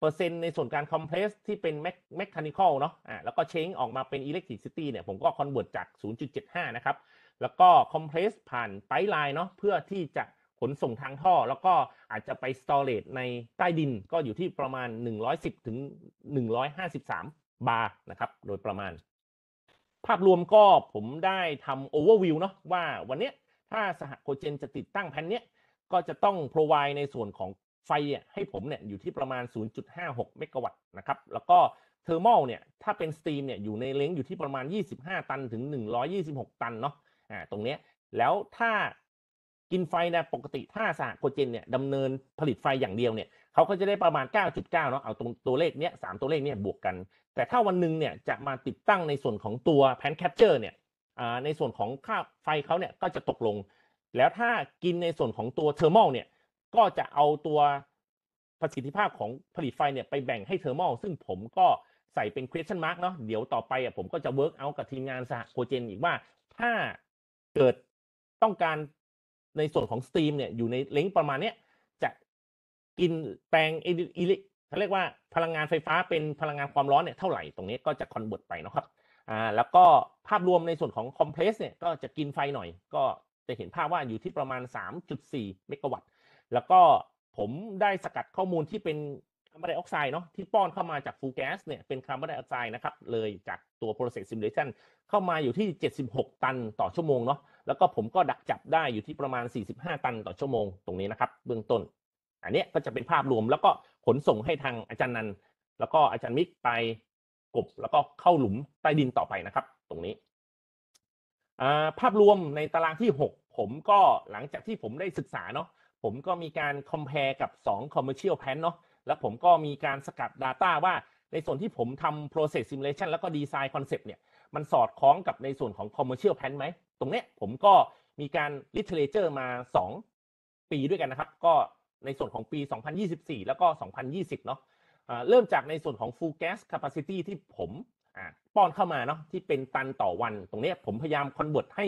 เปอร์เซ็นต์ในส่วนการคอมเพลสที่เป็นแมคแมคานิคอลเนาะอ่าแล้วก็เช้งออกมาเป็นอิเล็กทริซิตี้เนี่ยผมก็คอนเวิร์ตจาก 0.75 นะครับ แล้วก็คอมเพลสผ่านไปไลน์เนาะเพื่อที่จะขนส่งทางท่อ แล้วก็อาจจะไปสตอเรจในใต้ดินก็อยู่ที่ประมาณ 110 ถึง 153 บาร์นะครับโดยประมาณภาพรวมก็ผมได้ทำโอเวอร์วิวเนาะว่าวันนี้ถ้าสหโคเจนจะติดตั้งแผ่นเนี้ย ก็จะต้องพรอไวในส่วนของไฟให้ผมเนี่ยอยู่ที่ประมาณ 0.56เมกะวัตต์นะครับแล้วก็เทอร์มอลเนี่ยถ้าเป็นสตรีมเนี่ยอยู่ในเลงอยู่ที่ประมาณ 25 ตันถึง 126 ตันเนาะอ่าตรงเนี้ยแล้วถ้ากินไฟนะปกติถ้าสหโคเจนเนี่ยดำเนินผลิตไฟอย่างเดียวเนี่ยเขาก็จะได้ประมาณ 9.9 เนาะ เอาตรงตัวเลขเนี้ยสามตัวเลขเนี้ยบวกกัน แต่ถ้าวันหนึ่งเนี่ยจะมาติดตั้งในส่วนของตัวแพนแคปเจอร์เนี่ยในส่วนของค่าไฟเขาเนี่ยก็จะตกลง แล้วถ้ากินในส่วนของตัวเทอร์มอลเนี่ยก็จะเอาตัวประสิทธิภาพของผลิตไฟเนี่ยไปแบ่งให้เทอร์มอลซึ่งผมก็ใส่เป็น question mark เนาะ เดี๋ยวต่อไปอ่ะผมก็จะ work out กับทีมงานสหโคเจน อีกว่า ถ้าเกิดต้องการในส่วนของสตรีมเนี่ยอยู่ในเลงประมาณเนี้ยกินแปลงอิเล็กเขาเรียกว่าพลังงานไฟฟ้าเป็นพลังงานความร้อนเนี่ยเท่าไหร่ตรงนี้ก็จะคอนเวิร์ตไปนะครับ อ่าแล้วก็ภาพรวมในส่วนของคอมเพลสเนี่ยก็จะกินไฟหน่อย ก็จะเห็นภาพว่าอยู่ที่ประมาณ 3.4เมกะวัตต์แล้วก็ผมได้สกัดข้อมูลที่เป็นคาร์บอนไดออกไซด์เนาะที่ป้อนเข้ามาจากฟูแก๊สเนี่ยเป็นคาร์บอนไดออกไซด์นะครับเลยจากตัว process simulation เข้ามาอยู่ที่ 76 ตันต่อชั่วโมงเนาะแล้วก็ผมก็ดักจับได้อยู่ที่ประมาณ 45 ตันต่อชั่วโมงตรงนี้นะครับเบื้องต้นอันนี้ก็จะเป็นภาพรวมแล้วก็ขนส่งให้ทางอาจารย์นันแล้วก็อาจารย์มิกไปกบ แล้วก็เข้าหลุม ใต้ดินต่อไปนะครับ ตรงนี้ ภาพรวมในตารางที่ 6 ผมก็หลังจากที่ผมได้ศึกษาเนาะผมก็มีการคอมเพลกับ2 Commercial Plan เนาะแล้วผมก็มีการสกัด Data ว่าในส่วนที่ผมทำ Process Simulation แล้วก็ Design Concept เนี่ยมันสอดคล้องกับในส่วนของ Commercial Plan ไหม ตรงเนี้ย ผมก็มีการ Literature มา2ปีด้วยกันนะครับ ก็ในส่วนของปี 2024 แล้วก็2020เนาะเริ่มจากในส่วนของ full gas capacity ที่ผมป้อนเข้ามาเนาะที่เป็นตันต่อวัน ตรงนี้ผมพยายามคอนเวิร์ตให้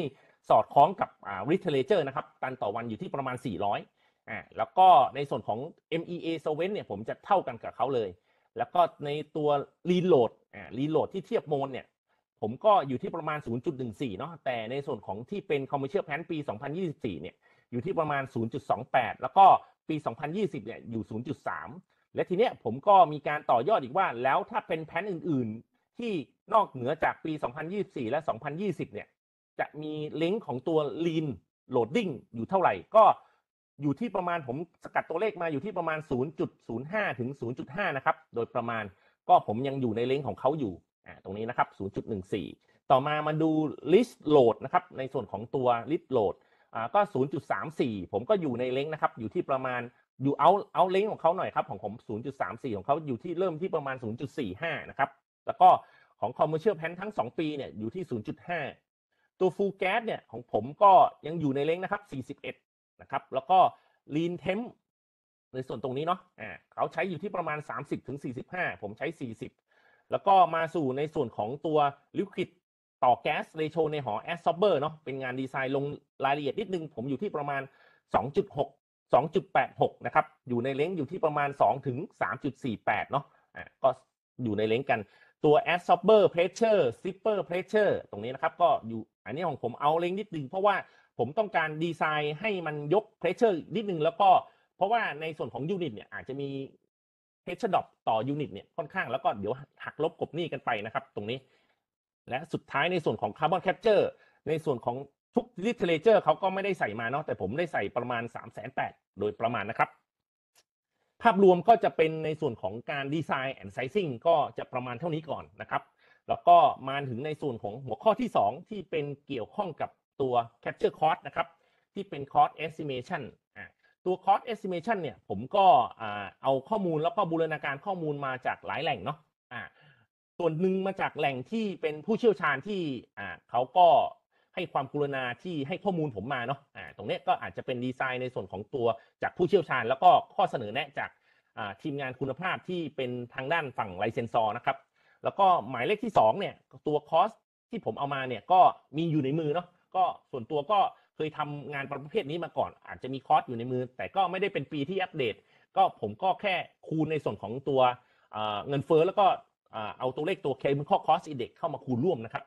สอดคล้องกับ r e t a l a t u r นะครับตันต่อวันอยู่ที่ประมาณ 400อ่าแล้วก็ในส่วนของ MEA s o v e n เนี่ยผมจะเท่ากันกับเขาเลย แล้วก็ในตัว reload อ่า reload ที่เทียบโมนเนี่ยผมก็อยู่ที่ประมาณ 0.14เนาะแต่ในส่วนของที่เป็น commercial plan ปี 2024เนี่ยอยู่ที่ประมาณ 0.28 แล้วก็ปี 2020 เนี่ย อยู่ 0.3 และที เนี้ย ผมก็มีการต่อยอดอีกว่า แล้วถ้าเป็นแผนอื่น ๆ ที่นอกเหนือจากปี 2024 และ 2020 เนี่ย จะมีลิงก์ของตัว Lean Loading อยู่เท่าไหร่ ก็ อยู่ที่ประมาณผมสกัดตัวเลข มาอยู่ที่ประมาณ 0.05 ถึง 0.5 นะครับ โดยประมาณก็ผมยังอยู่ในเล์ของเขาอยู่ ตรงนี้ นะครับ 0.14 ต่อมามาดู list load นะครับ ในส่วนของตัว list load ก็ศูนย์จุดสามสี่ผมก็อยู่ในเล้งนะครับ อยู่ที่ประมาณอยู่เอาเอาเล้งของเขาหน่อยครับ ของผมศูนย์จุดสามสี่ของเขาอยู่ที่เริ่มที่ประมาณศูนย์จุดสี่ห้านะครับแล้วก็ของคอมมูเชียลแพนทั้งสองปีเนี่ยอยู่ที่ศูนย์จุดห้าตัวฟูลแก๊สเนี่ยของผมก็ยังอยู่ในเล้งนะครับสสี่ิบเอ็ดนะครับ แล้วก็ลีนเทมในส่วนตรงนี้เนาะอ่าเขาใช้อยู่ที่ประมาณสสสสามิิบถึงี่บห้าผมใช้สสี่ิบแล้วก็มาสู่ในส่วนของตัวลิควิดต่อแก๊สเรโชในหอแอสซอบเบอร์เนาะเป็นงานดีไซน์ลงรายละเอียดนิดนึง ผมอยู่ที่ประมาณ2.6 2.86นะครับอยู่ในเลงอยู่ที่ประมาณ2ถึง3.48เนาะอ่ะก็อยู่ในเลงกันตัว a อ s o r b e r pressure zipper pressure ตรงนี้นะครับ ก็อยู่อันนี้ของผมเอาเลงนิดนึง เพราะว่าผมต้องการดีไซน์ให้มันยก pressure นิดนึง แล้วก็เพราะว่าในส่วนของยูนิตเนี่ยอาจจะมี pressure drop ต่อยูนิตเนี่ยค่อนข้างแล้วก็เดี๋ยวหักลบกบหนี้กันไปนะครับ ตรงนี้และสุดท้ายในส่วนของคาร์บอนแคปเจอร์ในส่วนของทุกลิเทเลเจอร์เขาก็ไม่ได้ใส่มาเนาะแต่ผมได้ใส่ประมาณ 3 8 0 0 0โดยประมาณนะครับ ภาพรวมก็จะเป็นในส่วนของการดีไซน์แอนด์ไซซิ่งก็จะประมาณเท่านี้ก่อนนะครับ แล้วก็มาถึงในส่วนของหัวข้อที่ 2 ที่เป็นเกี่ยวข้องกับตัว Capture Cost นะครับ ที่เป็น Cost Estimation ตัว Cost Estimation เนี่ยผมก็เอาข้อมูลแล้วก็บูรณาการข้อมูลมาจากหลายแหล่งเนาะส่วนหนึ่งมาจากแหล่งที่เป็นผู้เชี่ยวชาญที่อ่าเขาก็ให้ความกรุณาที่ให้ข้อมูลผมมาเนาะ อ่า ตรงนี้ก็อาจจะเป็นดีไซน์ในส่วนของตัวจากผู้เชี่ยวชาญ แล้วก็ข้อเสนอแนะจาก อ่า ทีมงานคุณภาพที่เป็นทางด้านฝั่งไลเซนซอร์นะครับ แล้วก็หมายเลขที่ 2เนี่ยตัวคอสที่ผมเอามาเนี่ยก็มีอยู่ในมือเนาะ ก็ส่วนตัวก็เคยทำงานประเภทนี้มาก่อน อาจจะมีคอสอยู่ในมือ แต่ก็ไม่ได้เป็นปีที่อัปเดต ก็ผมก็แค่คูณในส่วนของตัวเงินเฟ้อแล้วก็เอาตัวเลขตัว K คม็นข้อ cost index เข้ามาคูณร่วมนะครับ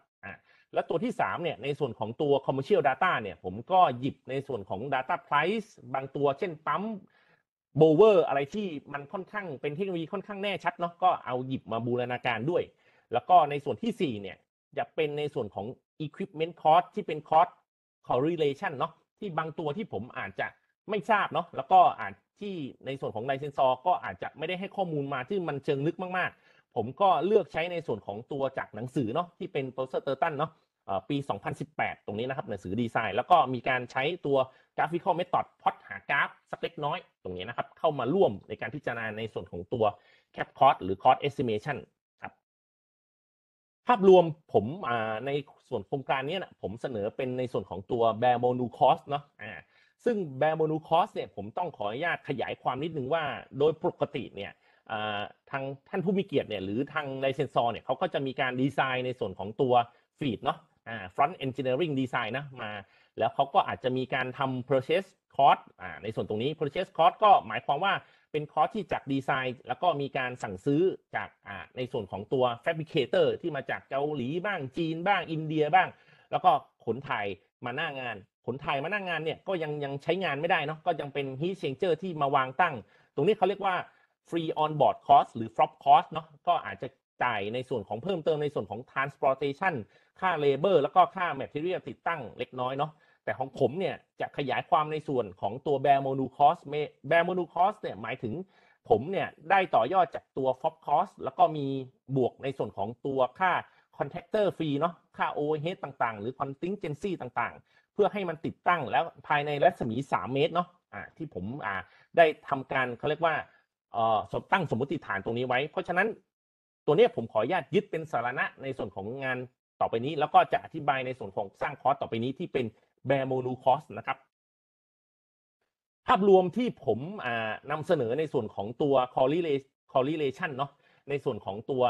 และตัวที่3เนี่ยในส่วนของตัว commercial data เนี่ยผมก็หยิบในส่วนของ data price บางตัวเช่นปั๊ม โบเวอร์ อะไรที่มันค่อนข้างเป็นเทคโนโลยีค่อนข้างแน่ชัดเนาะก็เอาหยิบมาบูรณาการด้วย แล้วก็ในส่วนที่4เนี่ยจะเป็นในส่วนของ equipment cost ที่เป็น cost correlation เนาะที่บางตัวที่ผมอาจจะไม่ทราบเนาะแล้วก็อาจที่ในส่วนของไลเซนซอร์ก็อาจจะไม่ได้ให้ข้อมูลมาที่มันเชิงลึกมากๆผมก็เลือกใช้ในส่วนของตัวจากหนังสือเนาะที่เป็นโปสเตอร์เตอร์ตันเนาะปี 2018 ตรงนี้นะครับหนังสือดีไซน์ แล้วก็มีการใช้ตัวกราฟิคอลเมธอดพอดหากราฟสักเล็กน้อย ตรงนี้นะครับ เข้ามาร่วมในการพิจารณาในส่วนของตัวแคปคอร์สหรือคอร์สเอสเซเมชันครับ ภาพรวมผมในส่วนโครงการนี้นะผมเสนอเป็นในส่วนของตัวแบโมนูคอสเนาะซึ่งแบโมนูคอสเนี่ยผมต้องขออนุญาตขยายความนิดนึงว่า โดยปกติเนี่ยทางท่านผู้มีเกียรติเนี่ยหรือทางไลเซนซอร์เนี่ยเขาก็จะมีการดีไซน์ในส่วนของตัวฟีดเนาะอ่าฟรอนต์เอนจิเนียริงดีไซนะมา แล้วเขาก็อาจจะมีการทำ p ปร c ซส s อ cost อ่าในส่วนตรงนี้ p ปร c ซส s อ cost ก็หมายความว่าเป็นคอร์สที่จากดีไซน์ แล้วก็มีการสั่งซื้อจากอ่าในส่วนของตัว fabricator ที่มาจากเกาหลีบ้างจีนบ้างอินเดียบ้าง แล้วก็ขนถ่ายมาหน้างาน ขนถ่ายมาหน้างานเนี่ยก็ยังยังใช้งานไม่ได้เนาะก็ยังเป็นฮีเชนเจอร์ที่มาวางตั้ง ตรงนี้เขาเรียกว่าฟรีออนบอร์ดคอสหรือฟรอปคอสเนาะก็อาจจะจ่ายในส่วนของเพิ่มเติมในส่วนของ transportation ค่า labor แล้วก็ค่า material ติดตั้งเล็กน้อยเนาะแต่ของผมเนี่ยจะขยายความในส่วนของตัว bare mono cost bare mono cost เนี่ยหมายถึงผมเนี่ยได้ต่อยอดจากตัว f o p cost แล้วก็มีบวกในส่วนของตัวค่า contractor fee เนาะค่า overhead ต่างๆ หรือ contingency ต่างๆ เพื่อให้มันติดตั้งแล้วภายในรัศมี 3 เมตรเนาะะที่ผมได้ทำการเขาเรียกว่าออตั้งสมมติฐานตรงนี้ไว้ เพราะฉะนั้นตัวนี้ผมขออนุญาตยึดเป็นสาระในส่วนของงานต่อไปนี้ แล้วก็จะอธิบายในส่วนของสร้างคอร์สต่อไปนี้ที่เป็นแบโมนูคอสนะครับภาพรวมที่ผมนำเสนอในส่วนของตัว correlation เนาะ ในส่วนของตัว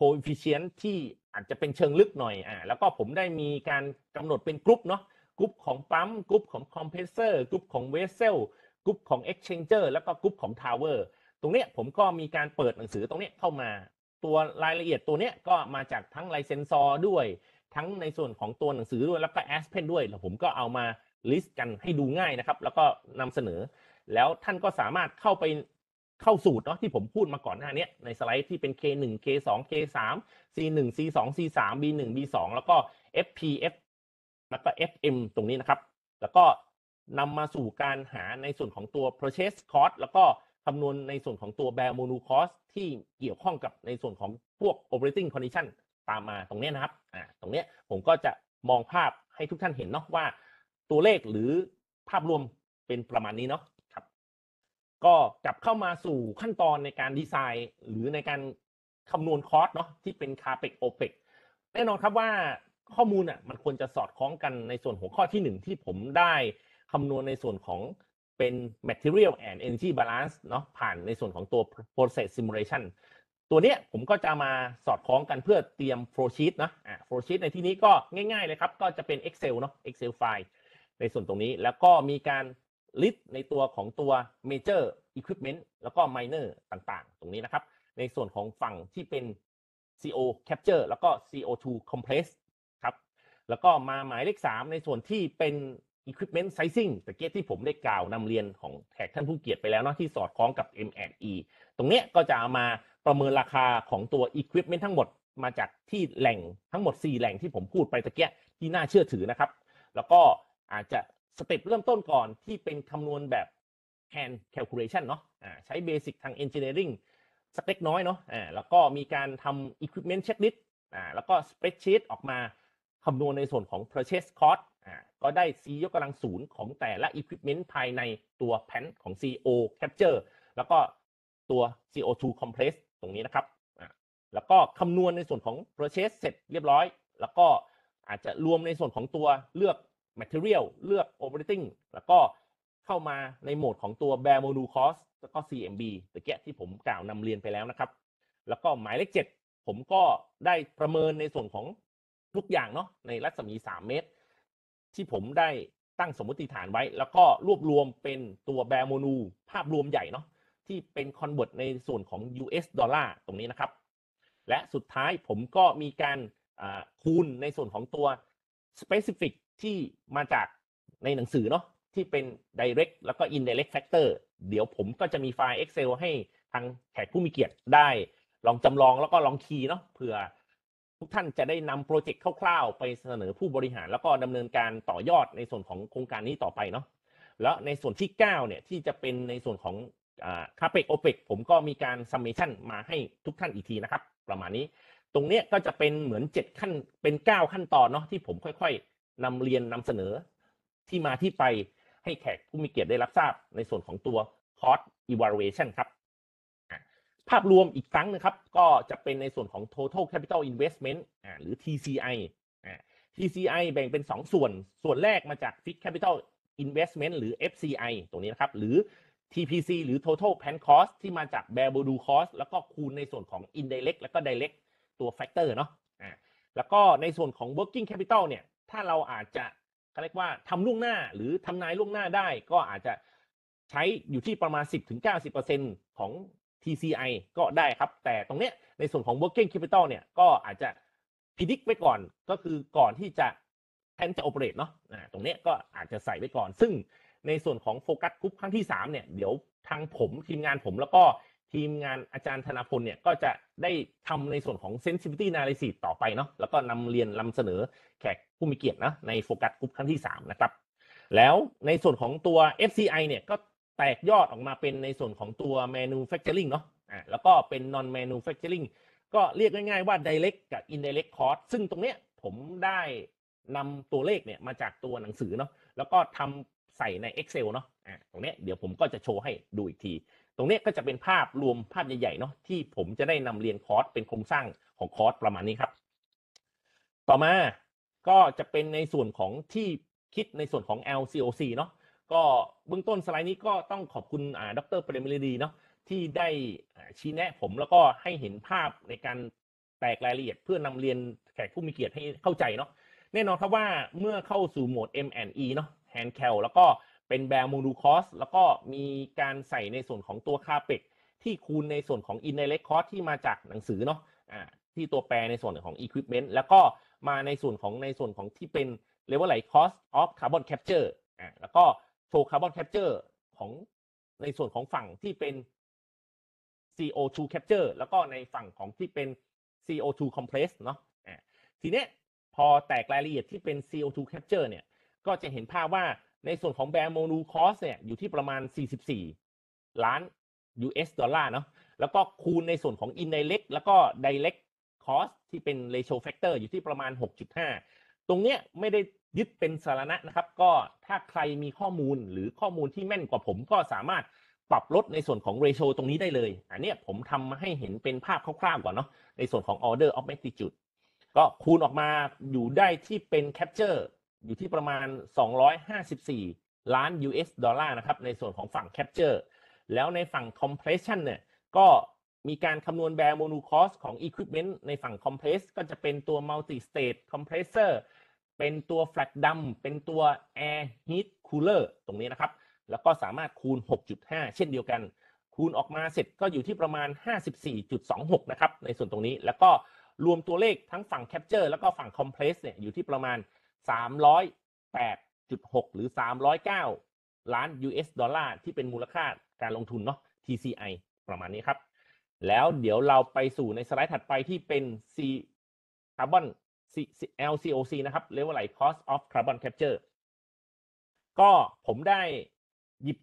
coefficient ที่อาจจะเป็นเชิงลึกหน่อยอ่าแล้วก็ผมได้มีการกำหนดเป็นกรุ๊ปเนาะกรุ๊ปของปั๊ม กรุ๊ปของคอมเพรสเซอร์กรุ๊ปของเวสเซลกลุ่มของ Exchanger แล้วก็กลุ่มของ Tower ตรงเนี้ยผมก็มีการเปิดหนังสือตรงเนี้ยเข้ามาตัวรายละเอียดตัวเนี้ยก็มาจากทั้งไลเซนซอร์ด้วยทั้งในส่วนของตัวหนังสือด้วย แล้วก็ Aspen ด้วยแล้วผมก็เอามาลิสต์กันให้ดูง่ายนะครับ แล้วก็นำเสนอ แล้วท่านก็สามารถเข้าไปเข้าสูตรเนาะที่ผมพูดมาก่อนหน้านี้ในสไลด์ที่เป็น K1 K2 K3 C1 C2 C3 B1 B2 แล้วก็ FP F แล้วก็ FM ตรงนี้นะครับ แล้วก็นำมาสู่การหาในส่วนของตัว purchase cost แล้วก็คำนวณในส่วนของตัว bare m o n u cost ที่เกี่ยวข้องกับในส่วนของพวก operating condition ตามมาตรงนี้นะครับ อ่า ตรงนี้ผมก็จะมองภาพให้ทุกท่านเห็นเนาะว่า ตัวเลขหรือภาพรวมเป็นประมาณนี้เนาะครับ ก็กลับเข้ามาสู่ขั้นตอนในการดีไซน์ หรือในการคำนวณคอสเนาะที่เป็นคาเปกโอเปกแน่นอนครับว่าข้อมูลอ่ะมันควรจะสอดคล้องกันในส่วนหัวข้อที่หนึ่งที่ผมได้คำนวณในส่วนของเป็น material and energy balance เนาะ ผ่านในส่วนของตัว process simulation ตัวเนี้ยผมก็จะมาสอดคล้องกันเพื่อเตรียม flow sheet นะะ flow sheet ในที่นี้ก็ง่ายๆเลยครับ ก็จะเป็น Excel เนาะ Excel file ในส่วนตรงนี้ แล้วก็มีการ list ในตัวของตัว major equipment แล้วก็ minor ต่างๆ ตรงนี้นะครับ ในส่วนของฝั่งที่เป็น CO capture แล้วก็ CO2 compress ครับ แล้วก็มาหมายเลข3ในส่วนที่เป็น Equipment Sizing ตะเกียที่ผมได้กล่าวนำเรียนของแขกท่านผู้เกียรติไปแล้วเนาะที่สอดคล้องกับ M&E ตรงเนี้ยก็จะามาประเมินราคาของตัว Equipment ทั้งหมดมาจากที่แหล่งทั้งหมด 4 แหล่งที่ผมพูดไปตะเกียที่น่าเชื่อถือนะครับ แล้วก็อาจจะสเต็ปเริ่มต้นก่อนที่เป็นคำนวณแบบ hand calculation เนาะะใช้เบสิกทาง engineering สักเล็กน้อยเนาะะแล้วก็มีการทำ equipment checklist แล้วก็ spreadsheet ออกมาคำนวณในส่วนของ purchase cost ก็ได้ C ยกกำลังศูนย์ของแต่ละ equipment ภายในตัวแผ่นของ CO capture แล้วก็ตัว CO2 compress ตรงนี้นะครับ แล้วก็คำนวณในส่วนของ purchase เสร็จเรียบร้อย แล้วก็อาจจะรวมในส่วนของตัวเลือก material เลือก operating แล้วก็เข้ามาในโหมดของตัว bare module cost แล้วก็ CMB ตะเกียที่ผมกล่าวนำเรียนไปแล้วนะครับ แล้วก็หมายเลข7ผมก็ได้ประเมินในส่วนของทุกอย่างเนาะในรัศมี 3 เมตร ที่ผมได้ตั้งสมมติฐานไว้ แล้วก็รวบรวมเป็นตัวแบโมนู ภาพรวมใหญ่เนาะที่เป็นคอนเวิร์ตในส่วนของ US ดอลลาร์ตรงนี้นะครับ และสุดท้ายผมก็มีการคูณในส่วนของตัว specific ที่มาจากในหนังสือเนาะที่เป็น direct แล้วก็ indirect factor เดี๋ยวผมก็จะมีไฟล์ Excel ให้ทางแขกผู้มีเกียรติได้ลองจำลองแล้วก็ลองคีย์เนาะเผื่อทุกท่านจะได้นำโปรเจกต์คร่าวๆไปเสนอผู้บริหารแล้วก็ดำเนินการต่อยอดในส่วนของโครงการนี้ต่อไปเนาะแล้วในส่วนที่9เนี่ยที่จะเป็นในส่วนของคาเปกโอเปกผมก็มีการซัมเมชันมาให้ทุกท่านอีกทีนะครับ ประมาณนี้ตรงเนี้ยก็จะเป็นเหมือน 7 ขั้นเป็น 9 ขั้นตอนเนาะที่ผมค่อยๆนำเรียนนำเสนอที่มาที่ไปให้แขกผู้มีเกียรติได้รับทราบในส่วนของตัวร์ s อีวาร์เรชันครับภาพรวมอีกครั้งนะครับ ก็จะเป็นในส่วนของ total capital investment อ่าหรือ TCI อ่า TCI แบ่งเป็น2ส่วนส่วนแรกมาจาก fixed capital investment หรือ FCI ตรงนี้นะครับหรือ TPC หรือ total plan cost ที่มาจาก b a r e b o d u cost แล้วก็คูณในส่วนของ indirect แล้วก็ direct ตัว factor เนาะอ่าแล้วก็ในส่วนของ working capital เนี่ย ถ้าเราอาจจะเรียกว่าทำล่วงหน้า หรือทำนายล่วงหน้าได้ก็อาจจะใช้อยู่ที่ประมาณ 10-90%ของ TCI ก็ได้ครับ แต่ตรงเนี้ยในส่วนของ working capital เนี่ย ก็อาจจะพิจิกไว้ก่อน ก็คือก่อนที่จะแทนจะโอเปเรตเนาะตรงเนี้ยก็อาจจะใส่ไว้ก่อน ซึ่งในส่วนของโฟกัสกรุ๊ปครั้งที่ 3 เนี่ย เดี๋ยวทางผม ทีมงานผมแล้วก็ทีมงานอาจารย์ธนาพลเนี่ย ก็จะได้ทำในส่วนของ sensitivity analysis ต่อไปเนาะ แล้วก็นำเรียนนำเสนอแขกผู้มีเกียรตินะในโฟกัสกรุ๊ปครั้งที่3นะครับ แล้วในส่วนของตัว FCI เนี่ยก็แตกยอดออกมาเป็นในส่วนของตัว manufacturing เนาะอ่าแล้วก็เป็น non manufacturing ก็เรียกง่ายๆว่า direct กับ indirect cost ซึ่งตรงเนี้ยผมได้นำตัวเลขเนี่ยมาจากตัวหนังสือเนาะแล้วก็ทำใส่ใน Excel เนาะอ่าตรงเนี้ยเดี๋ยวผมก็จะโชว์ให้ดูอีกที ตรงเนี้ยก็จะเป็นภาพรวมภาพใหญ่ๆเนาะที่ผมจะได้นำเรียนคอร์สเป็นโครงสร้างของคอร์สประมาณนี้ครับ ต่อมาก็จะเป็นในส่วนของที่คิดในส่วนของ LCOC เนาะ็เบื้องต้นสไลด์นี้ก็ต้องขอบคุณดรปรมลดีเนาะที่ได้ชี้แนะผมแล้วก็ให้เห็นภาพในการแตกรายละเอียดเพื่อนำเรียนแขกผู้มีเกียรติให้เข้าใจเนาะแน่นอนครับว่าเมื่อเข้าสู่โหมด M&E เนาะ Hand c a l แล้วก็เป็นแบร์โมดูคอสแล้วก็มีการใส่ในส่วนของตัวคาเปกที่คูณในส่วนของ indirect cost ที่มาจากหนังสือเนาะะที่ตัวแปรในส่วนของ equipment แล้วก็มาในส่วนของในส่วนของที่เป็น level ไหล์คอสออฟคาร์บอนแคปเจอร์แล้วก็ว์คาร์บอนแคปเจอร์ของในส่วนของฝั่งที่เป็น CO2 capture แล้วก็ในฝั่งของที่เป็น CO2 compress เนาะทีเนี้ยพอแตกรายละเอียดที่เป็น CO2 capture เนี่ยก็จะเห็นภาพว่าในส่วนของแบร์โมนูคอสเนี่ยอยู่ที่ประมาณ 44 ล้าน US ดอลลาร์เนาะแล้วก็คูณในส่วนของ indirect แล้วก็ direct cost ที่เป็น ratio factor อยู่ที่ประมาณ 6.5 ตรงเนี้ยไม่ได้ยึดเป็นสาระนะครับก็ถ้าใครมีข้อมูลหรือข้อมูลที่แม่นกว่าผม ก็สามารถปรับลดในส่วนของเรโซตรงนี้ได้เลย อันนี้ผมทำมาให้เห็นเป็นภาพคร่าวๆก่อนเนาะในส่วนของ order of magnitude ก็คูณออกมาอยู่ได้ที่เป็น capture อยู่ที่ประมาณ 254 ล้าน US ดอลลาร์นะครับในส่วนของฝั่ง capture แล้วในฝั่ง compression เนี่ยก็มีการคำนวณแบร์โมนูคอส ของ equipment ในฝั่ง compress ก็จะเป็นตัว multi state compressor เป็นตัวแฟลกดำเป็นตัวแอร์ฮีทคูลเลอร์ตรงนี้นะครับ แล้วก็สามารถคูณ 6.5 เช่นเดียวกัน คูณออกมาเสร็จก็อยู่ที่ประมาณ 54.26 นะครับในส่วนตรงนี้แล้วก็รวมตัวเลขทั้งฝั่งแคปเจอร์แล้วก็ฝั่งคอมเพลสเนี่ยอยู่ที่ประมาณ308.6 หรือ 309 ล้าน US ดอลลาร์ที่เป็นมูลค่าการลงทุนเนาะ TCI ประมาณนี้ครับ แล้วเดี๋ยวเราไปสู่ในสไลด์ถัดไปที่เป็น C าร์บอน LCOC นะครับเรียกว่าอะไร Cost of Carbon Capture ก็ผมได้หยิบ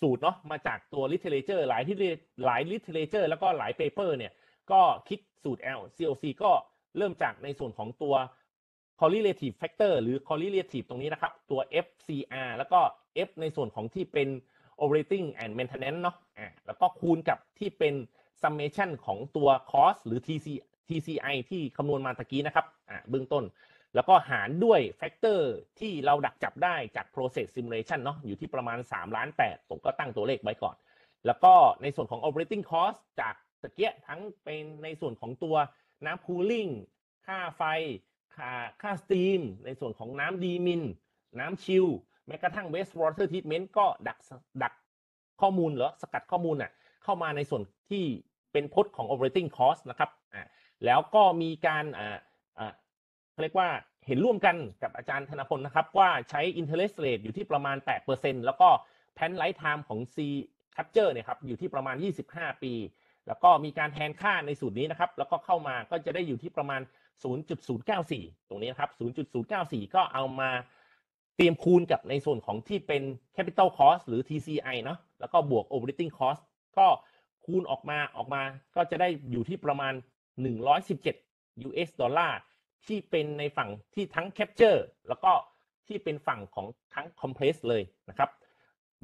สูตรเนาะ มาจากตัว literature หลายที่หลาย literature แล้วก็หลาย paper เนี่ย ก็คิดสูตร LCOC ก็เริ่มจากในส่วนของตัว correlative factor หรือ correlative ตรงนี้นะครับ ตัว FCR แล้วก็ F ในส่วนของที่เป็น operating and maintenance เนาะแล้วก็คูณกับที่เป็น summation ของตัว cost หรือ TC TCI ที่คำนวณมาตะกี้นะครับอ่าเบื้องต้น แล้วก็หารด้วยแฟกเตอร์ที่เราดักจับได้จาก process simulation เนาะอยู่ที่ประมาณ 3 ล้าน8ผมก็ตั้งตัวเลขไว้ก่อน แล้วก็ในส่วนของ operating cost จากตะเกียทั้งเป็นในส่วนของตัวน้ำ cooling ค่าไฟ ค่าค่าสตีมในส่วนของน้ำดีมินน้ำชิลแม้กระทั่ง waste water treatment ก็ดักดักข้อมูลหรือสกัดข้อมูลน่ะเข้ามาในส่วนที่เป็นพจน์ของ operating cost นะครับอ่าแล้วก็มีการอ่าอ่าเรียกว่าเห็นร่วมกันกับอาจารย์ธนพลนะครับ ว่าใช้ interest rate อยู่ที่ประมาณ 8%แล้วก็ p พ a n life time ของ C capture เนี่ยครับอยู่ที่ประมาณ 25 ปี แล้วก็มีการแทนค่าในสูตรนี้นะครับ แล้วก็เข้ามาก็จะได้อยู่ที่ประมาณ 0.094 ตรงนี้นะครับ 0.094 ก็เอามาเตรียมคูณกับในส่วนของที่เป็น capital cost หรือ TCI เนาะแล้วก็บวก operating cost ก็คูณออกมาออกมา ก็จะได้อยู่ที่ประมาณหนึ่งร้อยสิบเจ็ด US ดอลลาร์ที่เป็นในฝั่งที่ทั้ง Capture แล้วก็ที่เป็นฝั่งของทั้ง Compress เลยนะครับ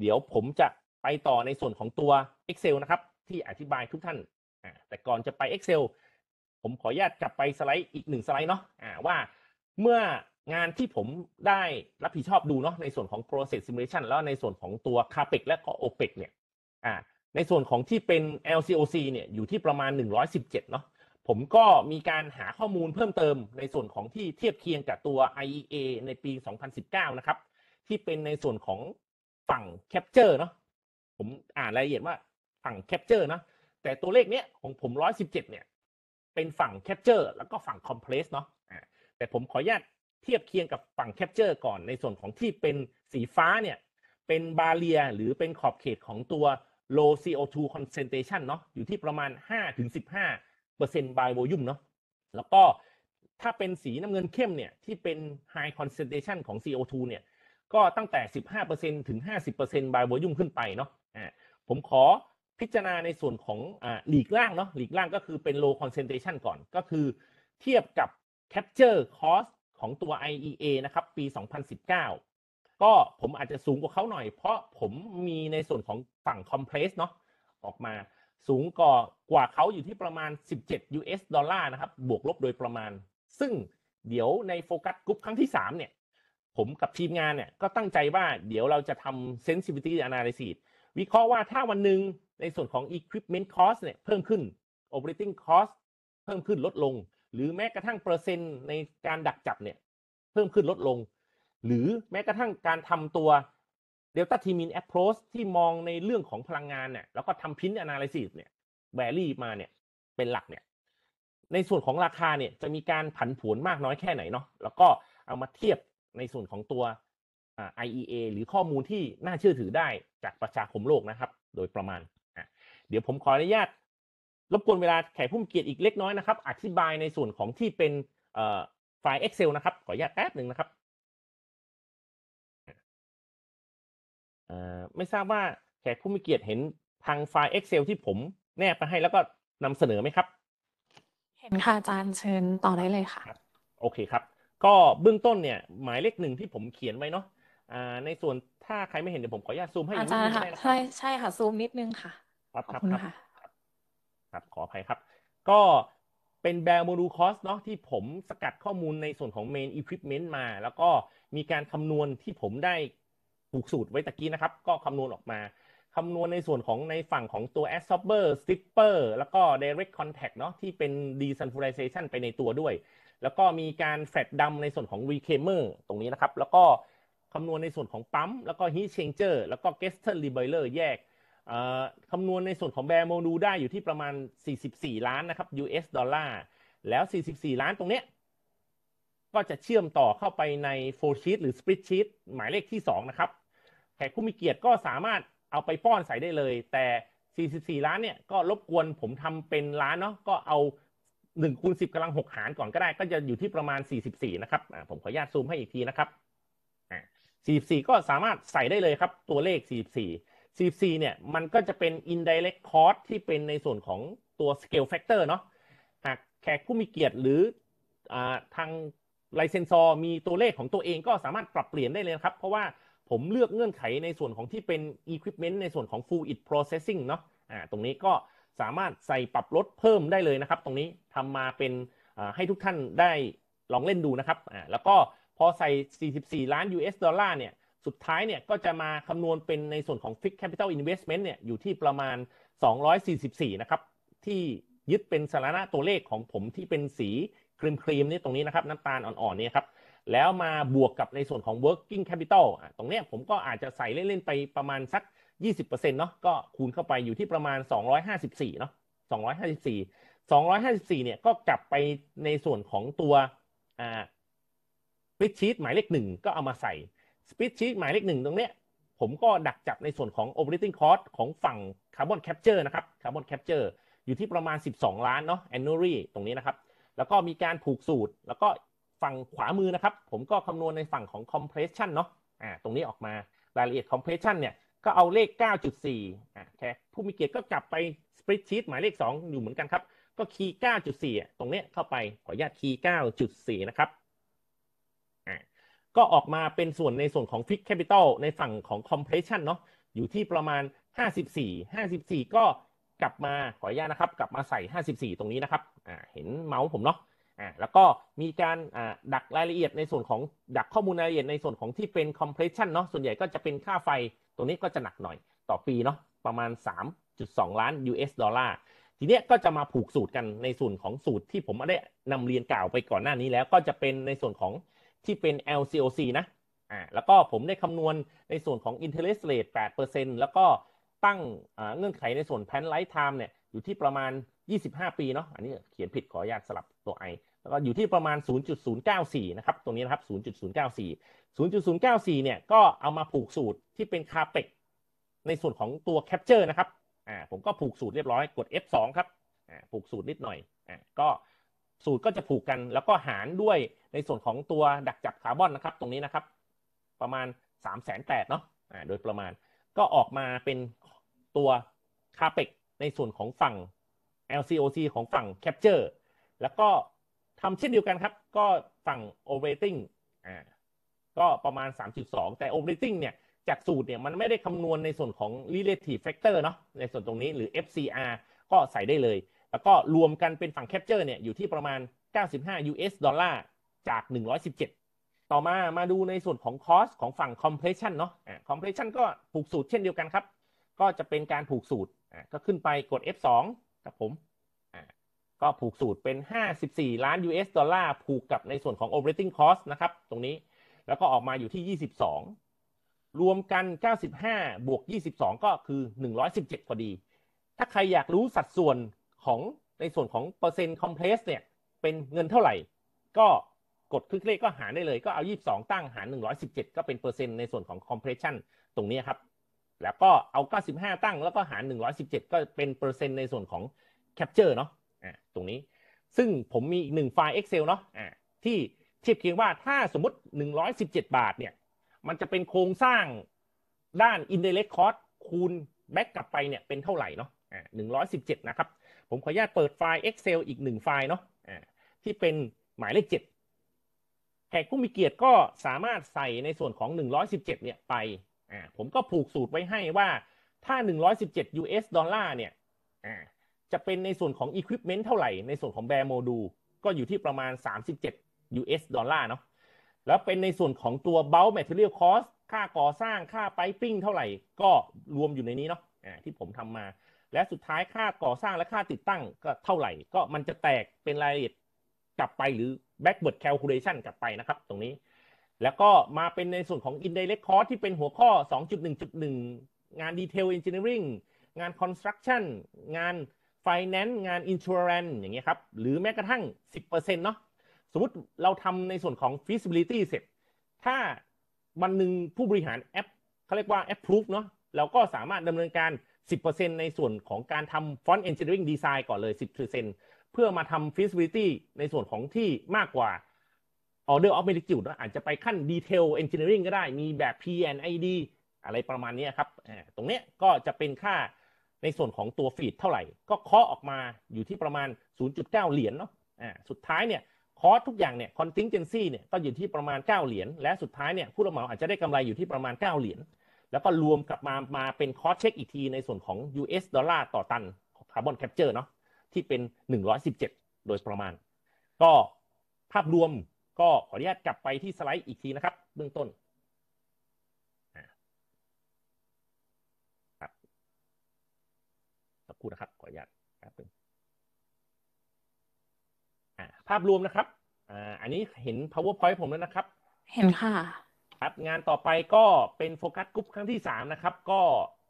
เดี๋ยวผมจะไปต่อในส่วนของตัว Excel นะครับที่อธิบายทุกท่าน แต่ก่อนจะไป Excel ผมขออนุญาตกลับไปสไลด์อีกหนึ่งสไลด์เนาะว่าเมื่องานที่ผมได้รับผิดชอบดูเนาะในส่วนของ process simulation แล้วในส่วนของตัว CAPEX และก็ OPEX เนี่ยในส่วนของที่เป็น LCOC เนี่ยอยู่ที่ประมาณ 117เนาะผมก็มีการหาข้อมูลเพิ่มเติมในส่วนของที่เทียบเคียงกับตัว IEA ในปี 2019นะครับ ที่เป็นในส่วนของฝั่ง Capture เนาะ ผมอ่านรายละเอียดว่าฝั่ง Capture นะแต่ตัวเลขเนี้ยของผม 117เนี่ย เป็นฝั่ง Capture แล้วก็ฝั่ง c o m p พ e สเนาะแต่ผมขออนุญาตเทียบเคียงกับฝั่ง Capture ก่อน ในส่วนของที่เป็นสีฟ้า เนี่ย เป็นบาเรีย หรือเป็นขอบเขตของตัว low CO2 concentration เนาะ อยู่ที่ประมาณ5-15เปอร์เซ็นต์บายโวลูมเนาะแล้วก็ถ้าเป็นสีน้ำเงินเข้มเนี่ยที่เป็น high concentration ของ CO2 เนี่ยก็ตั้งแต่ 15%ถึง 50% by volume ขึ้นไปเนาะอ่าผมขอพิจารณาในส่วนของอ่าหลีกล่างเนาะหลีกล่างก็คือเป็น low concentration ก่อนก็คือเทียบกับ capture cost ของตัว IEA นะครับปี 2019 ก็ผมอาจจะสูงกว่าเขาหน่อย เพราะผมมีในส่วนของฝั่ง c o m p พ e สเนาะออกมาสูงกว่ากว่าเขาอยู่ที่ประมาณ 17 US ดอลลาร์นะครับ บวกลบโดยประมาณ ซึ่งเดี๋ยวในโฟกัสกรุ๊ปครั้งที่ 3 เนี่ย ผมกับทีมงานเนี่ย ก็ตั้งใจว่าเดี๋ยวเราจะทำ sensitivity analysis วิเคราะห์ว่าถ้าวันหนึ่งในส่วนของ equipment cost เนี่ยเพิ่มขึ้น operating cost เพิ่มขึ้นลดลง หรือแม้กระทั่งเปอร์เซ็นต์ในการดักจับเนี่ยเพิ่มขึ้นลดลง หรือแม้กระทั่งการทำตัวเดลต้าทีมินแอปโรสที่มองในเรื่องของพลังงานเนี่ยแล้วก็ทำพินแอนาลิซิสเนี่ยแวรี่มาเนี่ยเป็นหลักเนี่ยในส่วนของราคาเนี่ยจะมีการผันผวนมากน้อยแค่ไหนเนาะแล้วก็เอามาเทียบในส่วนของตัว IEA หรือข้อมูลที่น่าเชื่อถือได้จากประชาคมโลกนะครับโดยประมาณ เดี๋ยวผมขออนุญาตรบกวนเวลาแขกผู้มีเกียรติอีกเล็กน้อยนะครับอธิบายในส่วนของที่เป็นไฟล์ Excel นะครับ ขออนุญาตแป๊บหนึ่งนะครับอ่ไม่ทราบว่าแขกผู้มีเกียรติเห็นทางไฟล์ Excel ที่ผมแนบไปให้แล้วก็นำเสนอไหมครับ เห็นค่ะอาจารย์เชิญต่อได้เลยค่ะ โอเคครับ ก็เบื้องต้นเนี่ย หมายเลขหนึ่งที่ผมเขียนไว้เนาะในส่วนถ้าใครไม่เห็นเดี๋ยวผมขออนุญาตซูมให้อีากจารย์ค่ะนิดนึงนะคใช่รับใช่ค่ะ ซูมนิดนึงค่ะครับขคอบรับคุณครับค่ะ ครับ ขออภัยครับ ก็เป็นแบ m o โมดูคอสเนาะที่ผมสกัดข้อมูลในส่วนของเมนอุปกรณ์มา แล้วก็มีการคำนวณที่ผมไดู้กสูตรไว้ตะกี้นะครับก็คำนวณออกมาคำนวณในส่วนของในฝั่งของตัว absorber stripper แล้วก็ direct contact เนาะที่เป็น desulfurization ไปในตัวด้วย แล้วก็มีการแฟลตดำในส่วนของ recamer ตรงนี้นะครับ แล้วก็คำนวณในส่วนของปั๊มแล้วก็ heat changer แล้วก็ g e s t e r reboiler แยกคำนวณในส่วนของแบร์โมดูได้อยู่ที่ประมาณ 44 ล้านนะครับ US ดอลลาร์แล้ว 44 ล้านตรงนี้ก็จะเชื่อมต่อเข้าไปในโฟ r sheet หรือ split sheet หมายเลขที่ 2 นะครับแขกผู้มีเกียรติก็สามารถเอาไปป้อนใส่ได้เลย แต่ 44 ล้านเนี่ย ก็รบกวนผมทำเป็นล้านเนาะก็เอา1คูณ10กำลัง 6 หารก่อนก็ได้ ก็จะอยู่ที่ประมาณ 44 นะครับผมขออนุญาตซูมให้อีกทีนะครับ 44 ก็สามารถใส่ได้เลยครับ ตัวเลข 44 44 เนี่ย มันก็จะเป็น indirect cost ที่เป็นในส่วนของตัว scale factor เนาะหากแขกผู้มีเกียรติหรืออทางไลเซนซอร์มีตัวเลขของตัวเองก็สามารถปรับเปลี่ยนได้เลยครับเพราะว่าผมเลือกเงื่อนไขในส่วนของที่เป็น Equipment ในส่วนของ Full It Processing เนาะ อ่า ตรงนี้ก็สามารถใส่ปรับลดเพิ่มได้เลยนะครับตรงนี้ทำมาเป็นให้ทุกท่านได้ลองเล่นดูนะครับ อ่า แล้วก็พอใส่ 44 ล้าน US ดอลลาร์เนี่ย สุดท้ายเนี่ยก็จะมาคำนวณเป็นในส่วนของ Fixed Capital Investment เนี่ย อยู่ที่ประมาณ 244 นะครับ ที่ยึดเป็นสาระตัวเลขของผมที่เป็นสีครีมๆนี่ตรงนี้นะครับน้ำตาลอ่อนๆนี่ครับแล้วมาบวกกับในส่วนของ working capital ตรงนี้ผมก็อาจจะใส่เล่นๆไปประมาณสัก 20%เนาะก็คูณเข้าไปอยู่ที่ประมาณ 254 เนาะ254 254 เนี่ยก็กลับไปในส่วนของตัวอ่า split s h e e t หมายเลขหนึ่งก็เอามาใส่ s p split s h e e t หมายเลขหนึ่งตรงเนี้ยผมก็ดักจับในส่วนของ operating cost ของฝั่ง carbon capture นะครับ carbon capture อยู่ที่ประมาณ 12 ล้านเนาะ annually ตรงนี้นะครับ แล้วก็มีการผูกสูตรแล้วก็ฝั่งขวามือนะครับ ผมก็คำนวณในฝั่งของ compression เนาะอ่าตรงนี้ออกมารายละเอียด compression เนี่ยก็เอาเลข 9.4อ่าแค่ผู้มีเกียรติก็กลับไป s p l i t sheet หมายเลข 2 อยู่เหมือนกันครับ ก็คีย์9.4 ตรงนี้เข้าไปขออนุญาตคีย์9.4นะครับอ่าก็ออกมาเป็นส่วนในส่วนของ fixed capital ในฝั่งของ compression เนาะอยู่ที่ประมาณ 54 54 ก็กลับมาขออนุญาตนะครับ กลับมาใส่ 54 ตรงนี้นะครับอ่าเห็นเมาส์ผมเนาะอ่าแล้วก็มีการอ่าดักรายละเอียดในส่วนของดักข้อมูลรายละเอียดในส่วนของที่เป็น compression เนาะส่วนใหญ่ก็จะเป็นค่าไฟตรงนี้ก็จะหนักหน่อย ต่อปีเนาะประมาณ 3.2 ล้าน US ดอลลาร์ทีเนี้ยก็จะมาผูกสูตรกันในส่วนของสูตรที่ผมได้นำเรียนกล่าวไปก่อนหน้านี้แล้วก็จะเป็นในส่วนของที่เป็น LCOC นะอ่าแล้วก็ผมได้คำนวณในส่วนของ interest rate 8%แล้วก็ตั้งเงื่อนไขในส่วน p a n life time เนี่ยอยู่ที่ประมาณ25 ปีเนาะ อันนี้เขียนผิดขออนุญาตสลับตัวไอแล้วก็อยู่ที่ประมาณ 0.094 นะครับ ตรงนี้นะครับ0.094 0.094เนี่ยก็เอามาผูกสูตรที่เป็นคาเปกในส่วนของตัวแคปเจอร์นะครับอ่าผมก็ผูกสูตรเรียบร้อย กด F2 ครับอ่าผูกสูตรนิดหน่อยอ่าก็สูตรก็จะผูกกัน แล้วก็หารด้วยในส่วนของตัวดักจับคาร์บอนนะครับ ตรงนี้นะครับ ประมาณ3 8 0 0 0เนาะอ่าโดยประมาณ ก็ออกมาเป็นตัวคาเปกในส่วนของฝั่ง LCOC ของฝั่ง Capture แล้วก็ทำเช่นเดียวกันครับ ก็ฝั่ง Operating อ่า ก็ประมาณ 3.2 แต่ Operating เนี่ยจากสูตรเนี่ยมันไม่ได้คำนวณในส่วนของ Relative Factor เนาะในส่วนตรงนี้หรือ FCR ก็ใส่ได้เลย แล้วก็รวมกันเป็นฝั่ง Capture เนี่ยอยู่ที่ประมาณ 95 US ดอลลาร์จาก 117 ต่อมามาดูในส่วนของ Cost ของฝั่ง Compression เนาะ Compression ก็ผูกสูตรเช่นเดียวกันครับ ก็จะเป็นการผูกสูตรก็ขึ้นไปกด F2 ครับผมก็ผูกสูตรเป็น 54 ล้าน US ดอลลาร์ผูกกับในส่วนของ operating cost นะครับ ตรงนี้ แล้วก็ออกมาอยู่ที่ 22 รวมกัน 95 บวก 22 ก็คือ 117พอดี ถ้าใครอยากรู้สัดส่วนของในส่วนของเปอร์เซ็นต์คอมเพลสเนี่ย เป็นเงินเท่าไหร่ ก็กดคลิกเลขก็หารได้เลย ก็เอา 22 ตั้งหาร117 ก็เป็นเปอร์เซ็นต์ในส่วนของคอมเพรสชันตรงนี้ครับแล้วก็เอา 95 ตั้ง แล้วก็หาร 117 ก็เป็นเปอร์เซ็นต์ในส่วนของแคปเจอร์เนาะ อ่า ตรงนี้ ซึ่งผมมีอีกหนึ่งไฟล์ Excel เนาะ อ่า ที่เทียบเคียงว่าถ้าสมมติ 117 บาทเนี่ย มันจะเป็นโครงสร้างด้าน Indirect Cost คูณแบ็กกลับไปเนี่ยเป็นเท่าไหร่เนาะ อ่า 117 นะครับ ผมขออนุญาตเปิดไฟล์ Excel อีกหนึ่งไฟล์เนาะ อ่า ที่เป็นหมายเลข 7แขกผู้มีเกียรติก็สามารถใส่ในส่วนของ 117 เนี่ยไปอ่าผมก็ผูกสูตรไว้ให้ว่าถ้า 117 US ดอลลาร์เนี่ยอ่าจะเป็นในส่วนของ Equipment เท่าไหร่ ในส่วนของแบร์โมดูก็อยู่ที่ประมาณ 37 US ดอลลาร์เนาะแล้วเป็นในส่วนของตัว Bulk Material Cost ค่าก่อสร้างค่าไปปิ้งเท่าไหร่ ก็รวมอยู่ในนี้เนาะอ่าที่ผมทำมา และสุดท้ายค่าก่อสร้างและค่าติดตั้งก็เท่าไหร่ ก็มันจะแตกเป็นรายละเอียดกลับไปหรือ backward calculation กลับไปนะครับตรงนี้แล้วก็มาเป็นในส่วนของ indirect cost ที่เป็นหัวข้อ 2.1.1 งาน detail engineering งาน construction งาน finance งาน insurance อย่างเงี้ยครับ หรือแม้กระทั่ง 10%เนาะ สมมติเราทำในส่วนของ feasibility เสร็จ ถ้าวันหนึ่งผู้บริหารแอปเขาเรียกว่า approve เนาะ เราก็สามารถดำเนินการ 10%ในส่วนของการทำ f o n t engineering design ก่อนเลย 10%เพื่อมาทำ feasibility ในส่วนของที่มากกว่าอ r d ออ of อ a g n i ิ u d e นะอาจจะไปขั้นดีเทลเอนจิเนียริงก็ได้มีแบบ P&ID อะไรประมาณนี้ครับตรงนี้ก็จะเป็นค่าในส่วนของตัวฟีดเท่าไหร่ ก็เคาะออกมาอยู่ที่ประมาณ 0.9 เหรียญเนาะสุดท้ายเนี่ยคอสทุกอย่างเนี่ยคอนติงเจนซี่เนี่ยก็อยู่ที่ประมาณ 9 เหรียญและสุดท้ายเนี่ยผู้รับเหมาอาจจะได้กำไรอยู่ที่ประมาณ 9 เหรียญแล้วก็รวมกลับมามาเป็นคอสเช็คอีกที ในส่วนของ US ดอลลาร์ต่อตันคาร์บอนแคปเจอร์เนาะที่เป็น 117 โดยประมาณ ก็ภาพรวมก็ขออนุญาตกลับไปที่สไลด์อีกทีนะครับ เบื้องต้นครับสักครู่นะครับขออนุญาตครับภาพรวมนะครับ อันนี้เห็น powerpoint ผมแล้วนะครับ เห็นค่ะ ครับงานต่อไปก็เป็นโฟกัสกลุ่มครั้งที่สามนะครับ ก็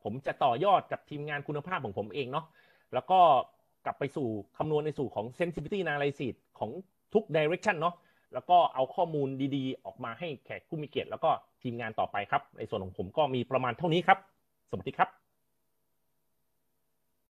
ผมจะต่อยอดกับทีมงานคุณภาพของผมเองเนาะแล้วก็กลับไปสู่คำนวณในสู่ของ sensitivity analysis ของทุก direction เนาะแล้วก็เอาข้อมูลดีๆ ออกมาให้แขกผู้มีเกียรติแล้วก็ทีมงานต่อไปครับ ในส่วนของผมก็มีประมาณเท่านี้ครับสวัสดีครับ